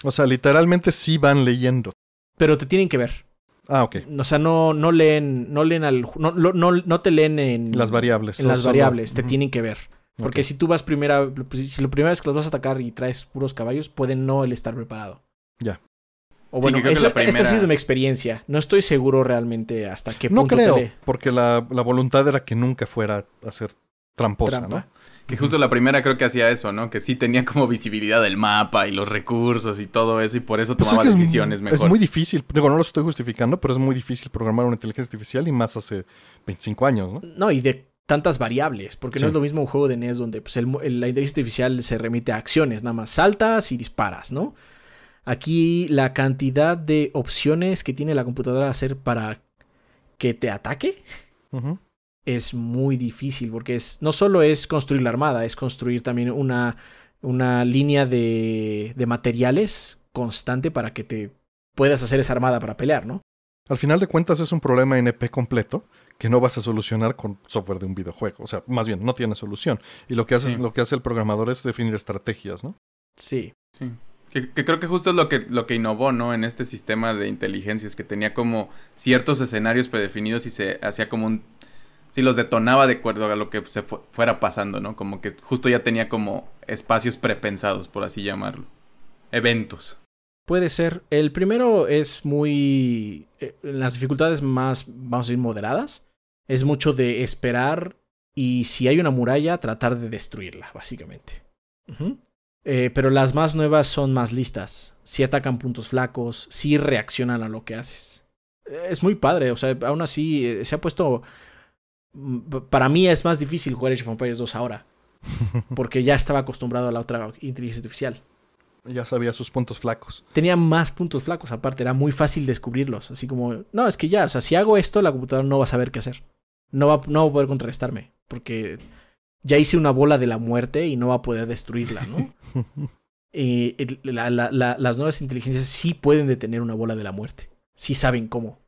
O sea, literalmente sí van leyendo. Pero te tienen que ver. Ah, ok. O sea, no, leen, no leen al, no, te leen en las variables. En las variables, te tienen que ver. Porque si tú vas primera, pues, si lo primera vez que los vas a atacar y traes puros caballos, puede no el estar preparado. Ya. O bueno, esa ha sido mi experiencia. No estoy seguro realmente hasta qué punto. No creo, porque la, la
voluntad era que nunca fuera a ser tramposa, ¿no?
Que justo la primera creo que hacía eso, ¿no? Que sí tenía como visibilidad del mapa y los recursos y todo eso, y por eso pues tomaba decisiones mejor. Es muy
difícil, digo, no lo estoy justificando, pero es muy difícil programar una inteligencia artificial y más hace 25 años, ¿no?
No, y de tantas variables, porque no es lo mismo un juego de NES donde pues, la inteligencia artificial se remite a acciones, nada más saltas y disparas, ¿no? Aquí la cantidad de opciones que tiene la computadora a hacer para que te ataque. Ajá es muy difícil porque no solo es construir la armada, es construir también una, línea de, de materiales constante para que te puedas hacer esa armada para pelear, ¿no? Al final
de cuentas es un problema NP e completo
que no vas a solucionar
con software de un videojuego. O sea, más bien, no tiene solución. Y lo que hace, lo que hace el programador es definir estrategias, ¿no? Sí. Sí.
Que, creo que justo es lo que, lo que innovó, ¿no? En este sistema de inteligencias, que tenía como ciertos escenarios predefinidos y se hacía como un si los detonaba de acuerdo a lo que se fuera pasando, ¿no? Como que justo ya tenía como espacios prepensados, por así llamarlo. Eventos.
Puede ser. El primero es muy... Eh, las dificultades más, vamos a decir, moderadas. Es mucho de esperar y si hay una muralla, tratar de destruirla, básicamente. Eh, pero las más nuevas son más listas. Si atacan puntos flacos, si reaccionan a lo que haces. Es muy padre, o sea, aún así eh, se ha puesto para mí es más difícil jugar Age of Empires 2 ahora. Porque ya estaba acostumbrado a la otra inteligencia artificial. Ya sabía sus puntos flacos. Tenía más puntos flacos, aparte, era muy fácil descubrirlos. Así como, no, es que ya, o sea, si hago esto, la computadora no va a saber qué hacer. No va, no a poder contrarrestarme. Porque ya hice una bola de la muerte y no va a poder destruirla, ¿no? las nuevas inteligencias sí pueden detener una bola de la muerte. Sí saben cómo.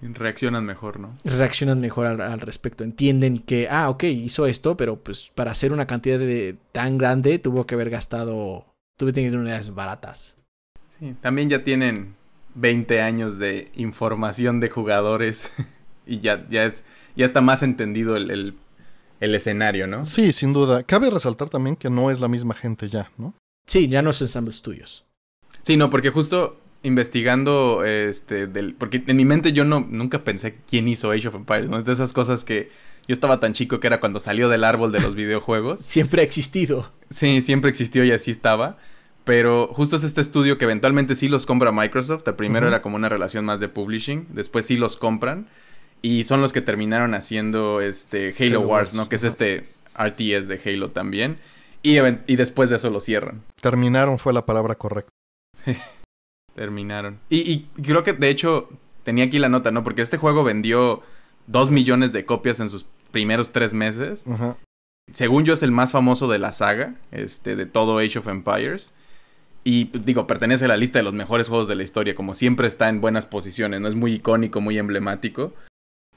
Reaccionan mejor, ¿no?
Reaccionan mejor al, respecto. Entienden que, ah, ok, hizo esto, pero pues para hacer una cantidad de, tan grande tuvo que haber gastado, tuve que tener unidades baratas. Sí,
también ya tienen 20 años de información de jugadores y ya, ya, es, ya está más entendido el, el, escenario, ¿no?
Sí, sin duda. Cabe resaltar también que no es la misma
gente ya, ¿no? Sí, ya no es Ensemble Studios.
Sí, no, porque justo investigando, este, del, porque en mi mente yo no, nunca pensé quién hizo Age of Empires, ¿no? Es de esas cosas que yo estaba tan chico que era cuando salió del árbol de los videojuegos. siempre
ha existido.
Sí, siempre existió y así estaba. Pero justo es este estudio que eventualmente sí los compra Microsoft. El primero era como una relación más de publishing, después sí los compran. Y son los que terminaron haciendo este Halo, Wars, ¿no? Que es este RTS de Halo también. Y, y después de eso lo cierran.
Terminaron fue la palabra correcta. Sí.
Terminaron. Y, creo que, de hecho, tenía aquí la nota, ¿no? Porque este juego vendió 2 millones de copias en sus primeros tres meses. Ajá. Según yo es el más famoso de la saga, este, de todo Age of Empires. Y digo, pertenece a la lista de los mejores juegos de la historia, como siempre está en buenas posiciones, ¿no? Es muy icónico, muy emblemático.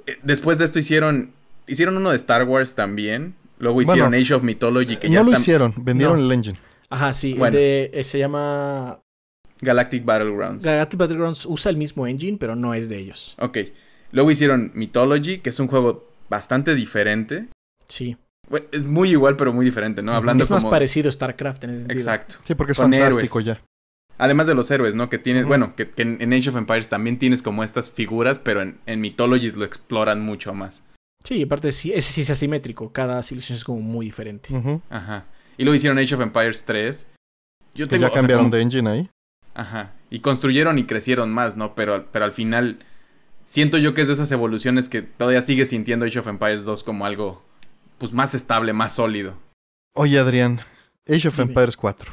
Eh, después de esto hicieron, hicieron uno de Star Wars también. Luego hicieron Age of Mythology, que eh, ya... lo hicieron, vendieron el
engine.
Ajá, sí, eh, se llama
Galactic Battlegrounds.
Galactic Battlegrounds usa el mismo engine, pero no es de ellos.
Ok. Luego hicieron Mythology, que es un juego bastante diferente. Sí. es muy igual, pero muy diferente, ¿no? Hablando Es más parecido
a StarCraft en ese sentido. Exacto. Sí, porque es fantástico ya.
Además de los héroes, ¿no? Que tienes, bueno, que, en Age of Empires también tienes como estas figuras, pero en, Mythology lo exploran mucho más.
Sí, aparte sí, ese sí es asimétrico, cada civilización es como muy diferente.
Ajá. Y luego hicieron Age of Empires 3. Yo ya cambiaron de engine ahí? Ajá. Y construyeron y crecieron más, ¿no? Pero, pero al final siento yo que es de esas evoluciones que todavía sigue sintiendo Age of Empires 2 como algo pues más estable, más sólido.
Oye, Adrián, Age of Empires 4.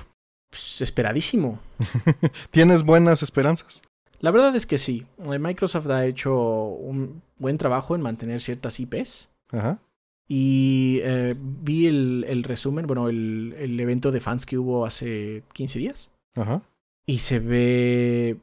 Pues, esperadísimo.
¿Tienes buenas esperanzas?
La verdad es que sí. Eh, Microsoft ha hecho un buen trabajo en mantener ciertas IPs. Ajá. Y eh, vi el, resumen, bueno, el, el evento de fans que hubo hace 15 días. Ajá y se ve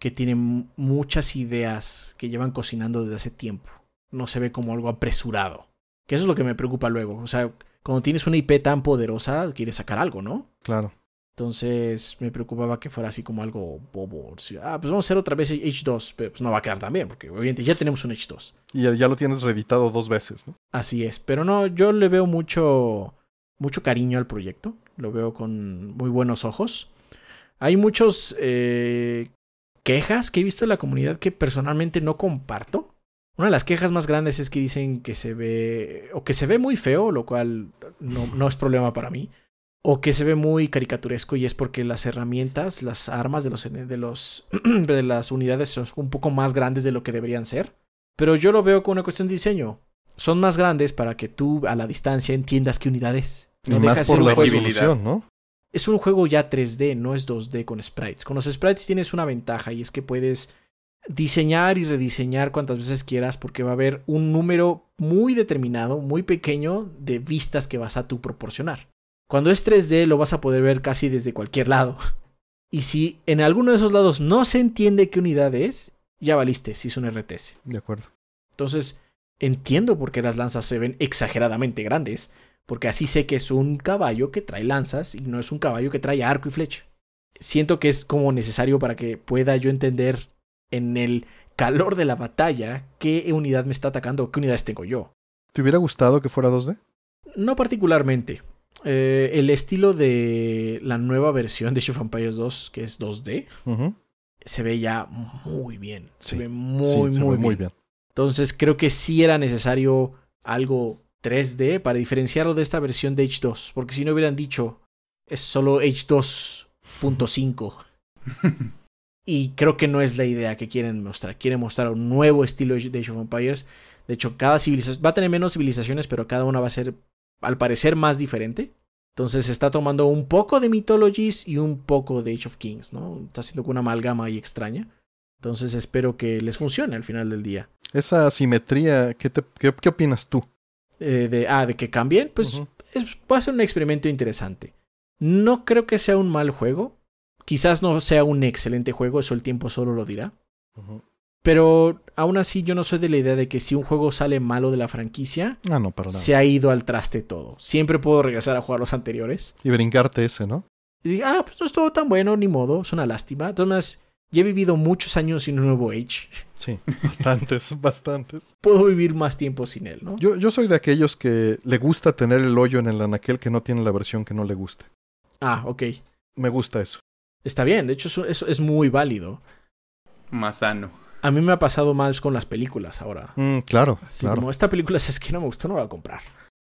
que tiene muchas ideas que llevan cocinando desde hace tiempo. No se ve como algo apresurado. Que eso es lo que me preocupa luego. O sea, cuando tienes una IP tan poderosa, quieres sacar algo, ¿no? Claro. Entonces me preocupaba que fuera así como algo bobo. Ah, pues vamos a hacer otra vez H2, pero pues no va a quedar tan bien, porque obviamente ya tenemos un H2. Y ya, lo tienes reeditado dos veces, ¿no? Así es, pero no, yo le veo mucho, mucho cariño al proyecto, lo veo con muy buenos ojos. Hay muchos eh, quejas que he visto en la comunidad que personalmente no comparto. Una de las quejas más grandes es que dicen que se ve o que se ve muy feo, lo cual no, es problema para mí, o que se ve muy caricaturesco y es porque las herramientas, las armas de, los, de, los, de las unidades son un poco más grandes de lo que deberían ser. Pero yo lo veo como una cuestión de diseño. Son más grandes para que tú a la distancia entiendas qué unidades. y más por la ¿no? es un juego ya 3D, no es 2D con sprites. Con los sprites tienes una ventaja y es que puedes diseñar y rediseñar cuantas veces quieras porque va a haber un número muy determinado, muy pequeño de vistas que vas a tú proporcionar. Cuando es 3D lo vas a poder ver casi desde cualquier lado. Y si en alguno de esos lados no se entiende qué unidad es, ya valiste si es un RTS. De acuerdo. Entonces, entiendo por qué las lanzas se ven exageradamente grandes porque así sé que es un caballo que trae lanzas y no es un caballo que trae arco y flecha. Siento que es como necesario para que pueda yo entender en el calor de la batalla qué unidad me está atacando o qué unidades tengo yo.
¿Te hubiera gustado que fuera 2D?
No particularmente. Eh, el estilo de la nueva versión de Age 2, que es 2D, se ve ya muy bien. Se ve muy, muy bien. Entonces creo que sí era necesario algo 3D para diferenciarlo de esta versión de H2, porque si no hubieran dicho es solo H2.5. y creo que no es la idea que quieren mostrar. Quieren mostrar un nuevo estilo de Age of Empires. De hecho, cada civilización va a tener menos civilizaciones, pero cada una va a ser, al parecer, más diferente. Entonces está tomando un poco de Mythologies y un poco de Age of Kings, ¿no? Está haciendo una amalgama ahí extraña. Entonces espero que les funcione al final del día.
Esa asimetría, qué, qué opinas tú?
Eh, de, ah, de que cambien, pues es, va a ser un experimento interesante. No creo que sea un mal juego. Quizás no sea un excelente juego, eso el tiempo solo lo dirá. Pero aún así yo no soy de la idea de que si un juego sale malo de la franquicia,
ah, no, se
ha ido al traste todo. Siempre puedo regresar a jugar los anteriores. Y brincarte ese, ¿no? Y ah, pues no todo tan bueno, ni modo, es una lástima. Entonces, ya he vivido muchos años sin un nuevo Edge. Sí, bastantes, bastantes. Puedo vivir más tiempo sin él, ¿no?
Yo, yo soy de aquellos que le gusta tener el hoyo en el anaquel que no tiene la versión que no le guste.
Ah, ok. Me gusta eso. Está bien, de hecho eso, es muy válido. Más sano. A mí me ha pasado más con las películas ahora.
Mm, claro, claro. Como
esta película, si es que no me gustó, no la voy a comprar.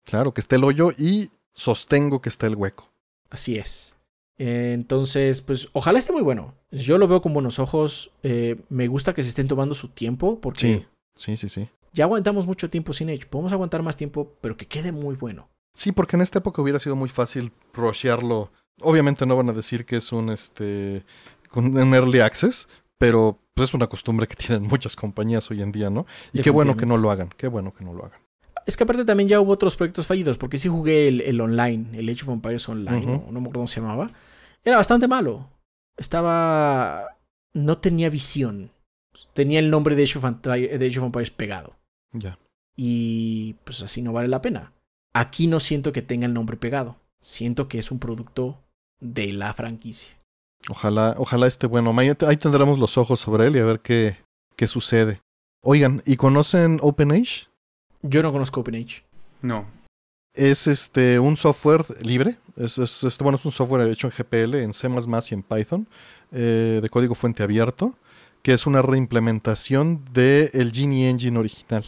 Claro, que esté el hoyo y sostengo que está el hueco.
Así es entonces, pues ojalá esté muy bueno. Yo lo veo con buenos ojos. Eh, me gusta que se estén tomando su tiempo porque... Sí, sí, sí, sí. Ya aguantamos mucho tiempo sin Edge. Podemos aguantar más tiempo, pero que quede muy bueno. Sí, porque en esta época hubiera sido muy fácil
rushearlo. Obviamente no van a decir que es un, este, un early access, pero pues, es una costumbre que tienen muchas compañías hoy en día, ¿no? Y qué bueno que no lo hagan, qué bueno que no lo hagan.
Es que aparte también ya hubo otros proyectos fallidos, porque sí jugué el, online, el Edge of Empires Online, no, no me acuerdo cómo se llamaba, era bastante malo. Estaba. No tenía visión. Tenía el nombre de Age of, de Empires pegado. Ya. Y pues así no vale la pena. Aquí no siento que tenga el nombre pegado. Siento que es un producto de la franquicia.
Ojalá, ojalá esté bueno. Ahí tendremos los ojos sobre él y a ver qué, qué sucede. Oigan, ¿y conocen Age? Yo
no conozco Open Age. No
es este, un software libre. Es, este, bueno, es un software hecho en GPL, en C y en Python, eh, de código fuente abierto, que es una reimplementación del Genie Engine original.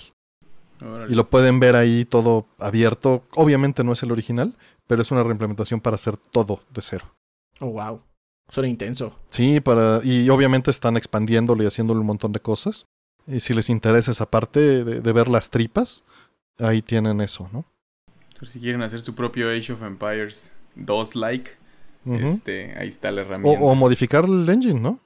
Y lo pueden ver ahí todo abierto. Obviamente no es el original, pero es una reimplementación para hacer todo de cero.
Oh, wow. Suena intenso.
Sí, para, y obviamente están expandiéndolo y haciéndole un montón de cosas. Y si les interesa esa parte de ver las tripas, ahí tienen eso, ¿no?
si quieren hacer su propio Age of Empires 2
like,
este,
ahí está la herramienta. O,
modificar el engine, ¿no?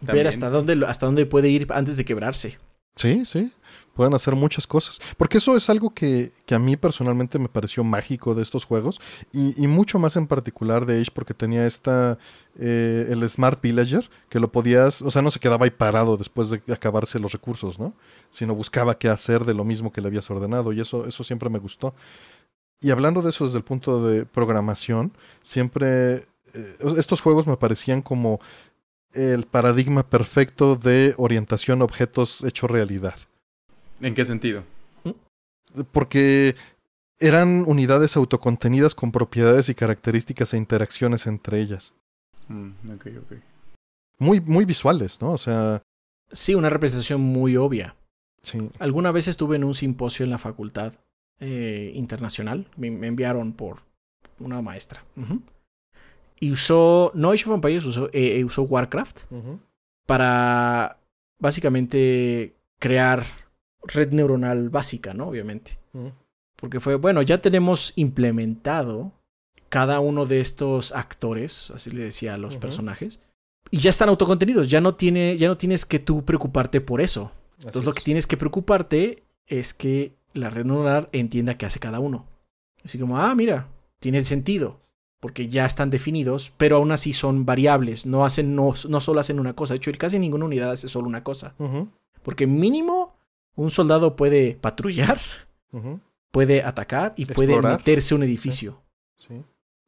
Ver hasta dónde, hasta dónde puede ir antes de quebrarse.
Sí, sí. Pueden hacer muchas cosas. Porque eso es algo que, que a mí personalmente me pareció mágico de estos juegos. Y, y mucho más en particular de Age, porque tenía esta. Eh, el Smart Villager, que lo podías. O sea, no se quedaba ahí parado después de acabarse los recursos, ¿no? Sino buscaba qué hacer de lo mismo que le habías ordenado. Y eso, eso siempre me gustó. Y hablando de eso desde el punto de programación, siempre eh, estos juegos me parecían como el paradigma perfecto de orientación a objetos hecho realidad.
¿En qué sentido?
¿Mm? Porque eran unidades autocontenidas con propiedades y características e
interacciones entre ellas. Mm, muy, muy visuales, ¿no? O sea. Sí, una representación muy obvia. Sí. Alguna vez estuve en un simposio en la facultad eh, internacional. Me, enviaron por una maestra. Y usó, no Age of Empires, usó, eh, eh, Warcraft para básicamente crear red neuronal básica, ¿no? Obviamente. Porque fue, bueno, ya tenemos implementado cada uno de estos actores, así le decía a los personajes, y ya están autocontenidos, ya no, tiene, ya no tienes que tú preocuparte por eso. Entonces lo que tienes que preocuparte es que la red entienda qué hace cada uno. Así como, ah, mira, tiene sentido, porque ya están definidos, pero aún así son variables, no, hacen, no, solo hacen una cosa. De hecho, casi ninguna unidad hace solo una cosa. Porque mínimo, un soldado puede patrullar, puede atacar y puede meterse un edificio.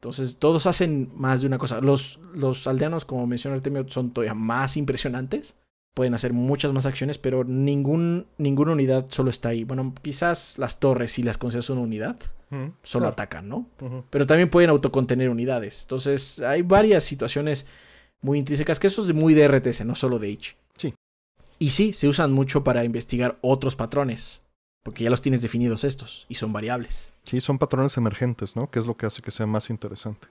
Entonces, todos hacen más de una cosa. Los, los aldeanos, como menciona Artemio, son todavía más impresionantes pueden hacer muchas más acciones, pero ningún, ninguna unidad solo está ahí. Bueno, quizás las torres, si las concedes una unidad,
solo atacan,
¿no? Pero también pueden autocontener unidades. Entonces, hay varias situaciones muy intrínsecas, que eso es muy de RTS, no solo de H. Sí. Y sí, se usan mucho para investigar otros patrones. Porque ya los tienes definidos estos y son variables.
Sí, son patrones emergentes, ¿no? Que es lo que hace que sea más interesante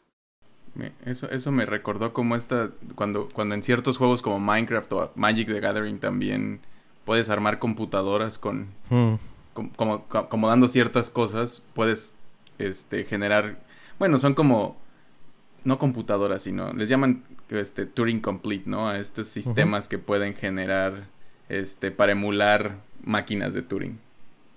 eso, me recordó como esta, cuando, cuando en ciertos juegos como Minecraft o Magic the Gathering también puedes armar computadoras con, hmm. como, dando ciertas cosas, puedes este, generar, bueno, son como, no computadoras, sino, les llaman este, Turing Complete, ¿no? A estos sistemas que pueden generar, este, para emular máquinas de Turing.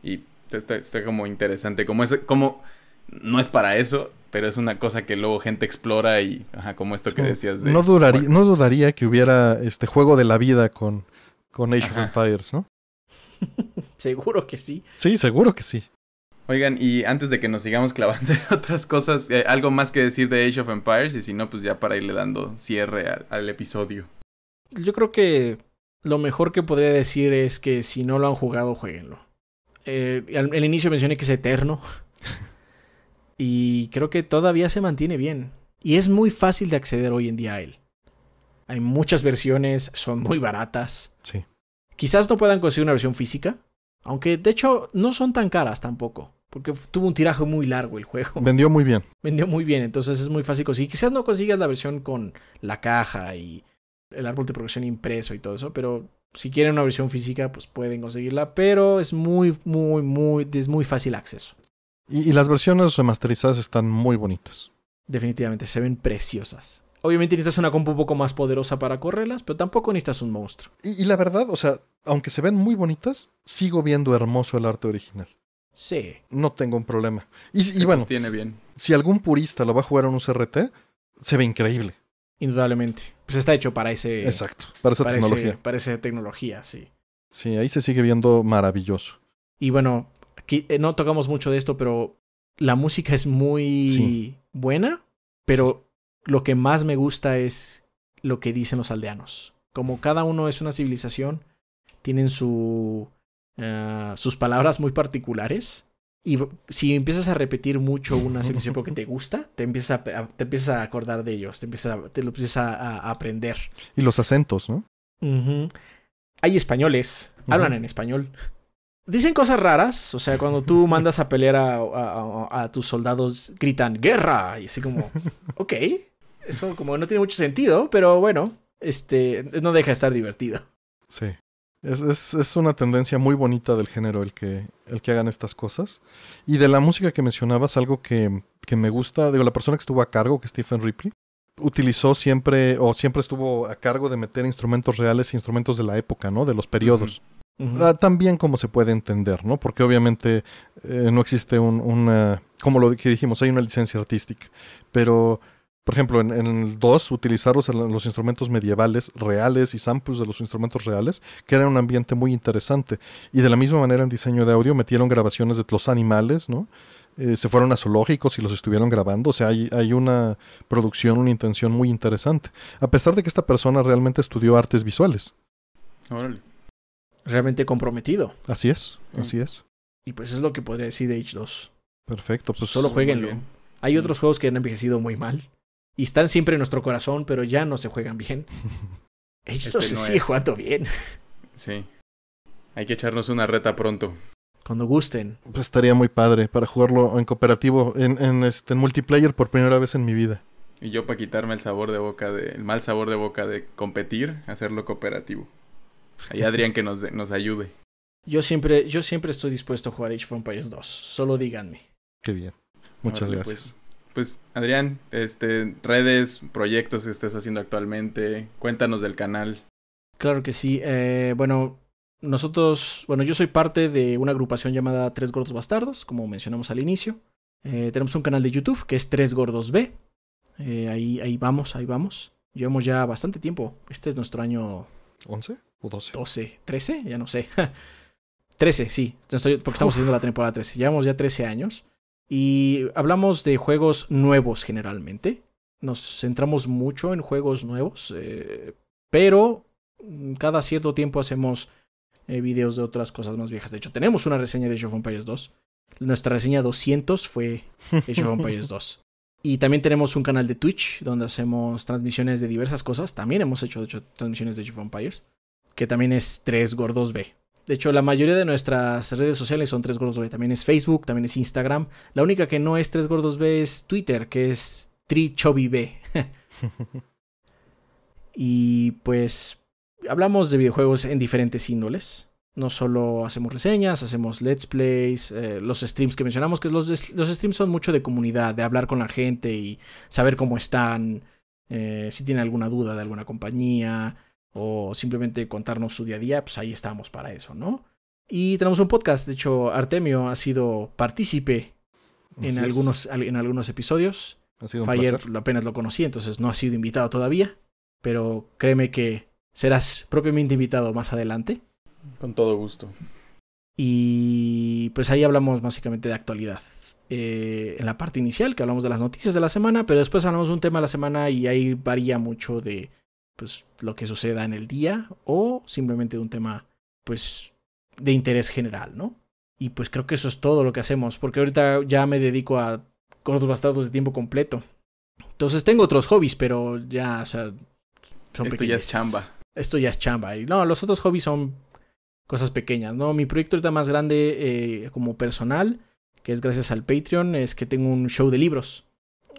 Y está, como interesante, como es, como no es para eso, pero es una cosa que luego gente
explora y,
ajá, como esto que decías de... No,
duraría, no dudaría que hubiera este juego de la vida con, con Age of Empires, ¿no?
seguro que sí.
Sí, seguro que sí.
Oigan, y antes de que nos sigamos clavando en otras cosas, eh, algo más que decir de Age of Empires y si no, pues ya para irle dando cierre al, episodio.
Yo creo que lo mejor que podría decir es que si no lo han jugado, jueguenlo. Eh, al, inicio mencioné que es eterno. y creo que todavía se mantiene bien. Y es muy fácil de acceder hoy en día a él. Hay muchas versiones, son muy baratas. Sí. Quizás no puedan conseguir una versión física, aunque de hecho no son tan caras tampoco, porque tuvo un tiraje muy largo el juego.
Vendió muy bien.
Vendió muy bien, entonces es muy fácil conseguir. Quizás no consigas la versión con la caja y el árbol de progresión impreso y todo eso, pero si quieren una versión física, pues pueden conseguirla, pero es muy, muy, muy, es muy fácil acceso.
Y, las versiones remasterizadas están muy bonitas.
Definitivamente, se ven preciosas. Obviamente necesitas una compu un poco más poderosa para correrlas, pero tampoco necesitas un monstruo.
Y, la verdad, o sea, aunque se ven muy bonitas, sigo viendo hermoso el arte original. Sí. No tengo un problema. Y, bueno, bien. si algún purista lo va a jugar en un CRT, se ve increíble.
Indudablemente. Pues está hecho para ese. Exacto, para esa tecnología. para esa tecnología, sí.
Sí, ahí se sigue viendo maravilloso.
Y bueno, eh, no tocamos mucho de esto, pero la música es muy buena, pero lo que más me gusta es lo que dicen los aldeanos. Como cada uno es una civilización, tienen su, eh, sus palabras muy particulares. Y si empiezas a repetir mucho una civilización porque te gusta, te empiezas a, te a acordar de ellos, te, empiezas a, te lo empiezas a, aprender.
Y los acentos, ¿no?
Hay españoles, hablan en español. Dicen cosas raras, o sea, cuando tú mandas a pelear a, tus soldados, gritan guerra, y así como, ok, eso como no tiene mucho sentido, pero bueno, este, no deja de estar divertido.
Sí, es, una tendencia muy bonita del género el que, el que hagan estas cosas. Y de la música que mencionabas, algo que, me gusta, digo, la persona que estuvo a cargo, que es Stephen Ripley, utilizó siempre o siempre estuvo a cargo de meter instrumentos reales instrumentos de la época, ¿no? De los periodos. Ah, también como se puede entender, ¿no? Porque obviamente eh, no existe un, una, como lo que dijimos, hay una licencia artística, pero por ejemplo, en, el 2, utilizar los, instrumentos medievales reales y samples de los instrumentos reales, que era un ambiente muy interesante. Y de la misma manera en diseño de audio metieron grabaciones de los animales, ¿no? Eh, se fueron a zoológicos y los estuvieron grabando. O sea, hay, hay, una producción, una intención muy interesante. A pesar de que esta persona realmente estudió artes visuales.
Órale realmente comprometido. Así es, así mm. es. Y pues es lo que podría decir de h 2. Perfecto, pues solo jueguenlo. Hay otros juegos que han envejecido muy mal y están siempre en nuestro corazón, pero ya no se juegan bien. h 2 este sigue jugando bien.
Sí. Hay que echarnos una reta pronto.
Cuando gusten. Pues estaría
muy padre para jugarlo en cooperativo, en, este, en multiplayer por primera vez en mi vida. Y
yo para quitarme el sabor de boca de, el mal sabor de boca de competir, hacerlo cooperativo. Ahí Adrián que nos, nos ayude.
Yo siempre, yo siempre estoy dispuesto a jugar Age of Empires 2. Solo díganme. Qué bien. Muchas gracias.
Pues, pues, Adrián, este, redes, proyectos que estés haciendo actualmente, cuéntanos del canal.
Claro que sí. Eh, bueno, nosotros, bueno, yo soy parte de una agrupación llamada Tres Gordos Bastardos, como mencionamos al inicio. Eh, tenemos un canal de YouTube que es Tres Gordos B. Eh, ahí, ahí vamos, ahí vamos. Llevamos ya bastante tiempo. Este es nuestro año. ¿11? O 12. 13, ya no sé. 13, sí, porque estamos haciendo la temporada 13. Llevamos ya 13 años y hablamos de juegos nuevos generalmente. Nos centramos mucho en juegos nuevos, eh, pero cada cierto tiempo hacemos eh, videos de otras cosas más viejas. De hecho, tenemos una reseña de Age of Empires 2. Nuestra reseña 200 fue Age of Empires 2. Y también tenemos un canal de Twitch donde hacemos transmisiones de diversas cosas. También hemos hecho, hecho transmisiones de Age of que también es 3 Gordos B. De hecho, la mayoría de nuestras redes sociales son 3 Gordos B. También es Facebook, también es Instagram. La única que no es 3 Gordos B es Twitter, que es Chobi B. y pues hablamos de videojuegos en diferentes índoles. No solo hacemos reseñas, hacemos let's plays, eh, los streams que mencionamos, que los, los, streams son mucho de comunidad, de hablar con la gente y saber cómo están, eh, si tienen alguna duda de alguna compañía, o simplemente contarnos su día a día, pues ahí estamos para eso, ¿no? Y tenemos un podcast, de hecho Artemio ha sido partícipe en algunos, en algunos, episodios. Ha sido Fire apenas lo conocí, entonces no ha sido invitado todavía, pero créeme que serás propiamente invitado más adelante.
Con todo gusto.
Y pues ahí hablamos básicamente de actualidad. Eh, en la parte inicial, que hablamos de las noticias de la semana, pero después hablamos de un tema de la semana y ahí varía mucho de pues lo que suceda en el día o simplemente un tema pues de interés general, ¿no? Y pues creo que eso es todo lo que hacemos, porque ahorita ya me dedico a cortos bastados de tiempo completo. Entonces tengo otros hobbies, pero ya, o sea, son Esto ya es chamba. Esto ya es chamba. Y no, los otros hobbies son cosas pequeñas, ¿no? Mi proyecto ahorita más grande eh, como personal, que es gracias al Patreon, es que tengo un show de libros.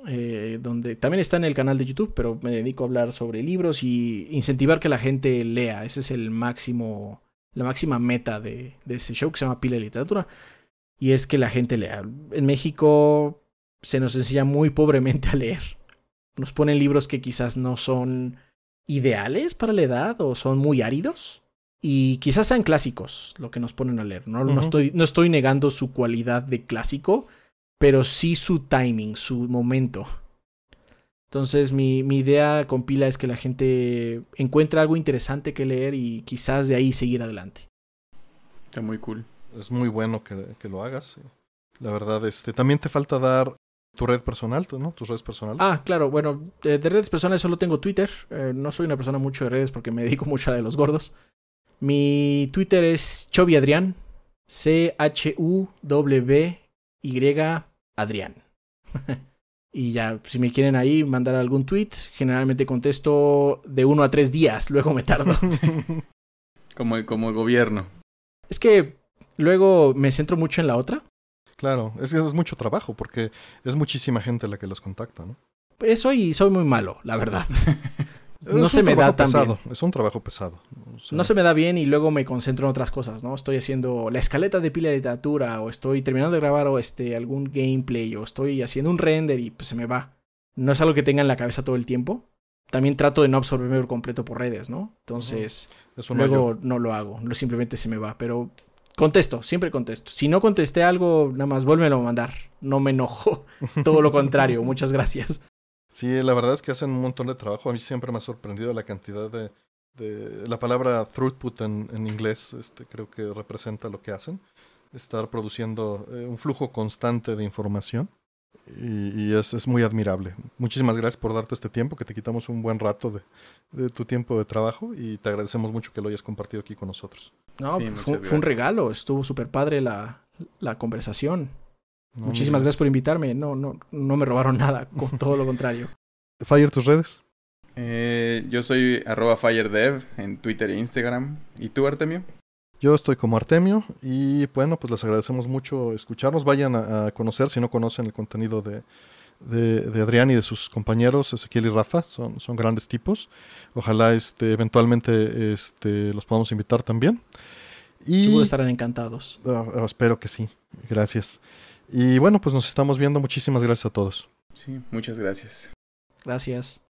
Eh, donde también está en el canal de YouTube, pero me dedico a hablar sobre libros y incentivar que la gente lea. Ese es el máximo, la máxima meta de, ese show que se llama Pila de Literatura. Y es que la gente lea. En México se nos enseña muy pobremente a leer. Nos ponen libros que quizás no son ideales para la edad o son muy áridos. Y quizás sean clásicos lo que nos ponen a leer. No, estoy, no estoy negando su cualidad de clásico pero sí su timing, su momento. Entonces mi, idea con Pila es que la gente encuentre algo interesante que leer y quizás de ahí seguir adelante.
Está muy cool. Es muy bueno que, lo hagas. La verdad, este, también te falta dar tu red personal, ¿no? Tus redes personales.
Ah, claro, bueno, eh, de, redes personales solo tengo Twitter. Eh, no soy una persona mucho de redes porque me dedico mucho a de los gordos. Mi Twitter es Chovy Adrián. c y Adrián. y ya, si me quieren ahí mandar algún tweet, generalmente contesto de uno a tres días, luego me tardo.
como, el, como gobierno.
Es que luego me centro mucho en la otra.
Claro, es que eso es mucho trabajo porque es muchísima gente la que los contacta, ¿no?
Eso y soy muy malo, la verdad no se me da tan bien. Es un
trabajo pesado.
no se me da bien y luego me concentro en otras cosas, ¿no? Estoy haciendo la escaleta de pila de literatura o estoy terminando de grabar o este, algún gameplay o estoy haciendo un render y pues se me va. No es algo que tenga en la cabeza todo el tiempo. También trato de no absorberme por completo por redes, ¿no? Entonces, luego no lo hago, simplemente se me va. Pero contesto, siempre contesto. Si no contesté algo, nada más vuélvelo a mandar. No me enojo. Todo lo contrario, muchas gracias.
Sí, la verdad es que hacen un montón de trabajo. A mí siempre me ha sorprendido la cantidad de... la palabra throughput en, inglés este, creo que representa lo que hacen. Estar produciendo eh, un flujo constante de información. Y, es, muy admirable. Muchísimas gracias por darte este tiempo, que te quitamos un buen rato de, tu tiempo de trabajo y te agradecemos mucho que lo hayas compartido aquí con nosotros. No, pues, fue, un
regalo, estuvo súper padre la conversación. Muchísimas gracias por invitarme. No, no, no me robaron nada, con todo lo contrario. Fire, tus redes.
Eh, yo soy arroba FireDev en Twitter e Instagram. ¿Y tú, Artemio?
Yo estoy como Artemio y bueno, pues les agradecemos mucho escucharnos. Vayan a, conocer, si no conocen el contenido de, Adrián y de sus compañeros, Ezequiel y Rafa, son, son grandes tipos. Ojalá este, eventualmente este, los podamos invitar también. Y, Seguro estarán encantados. Ah, espero que sí. Gracias. Y bueno, pues nos estamos viendo. Muchísimas gracias a todos.
Sí, muchas gracias.
Gracias.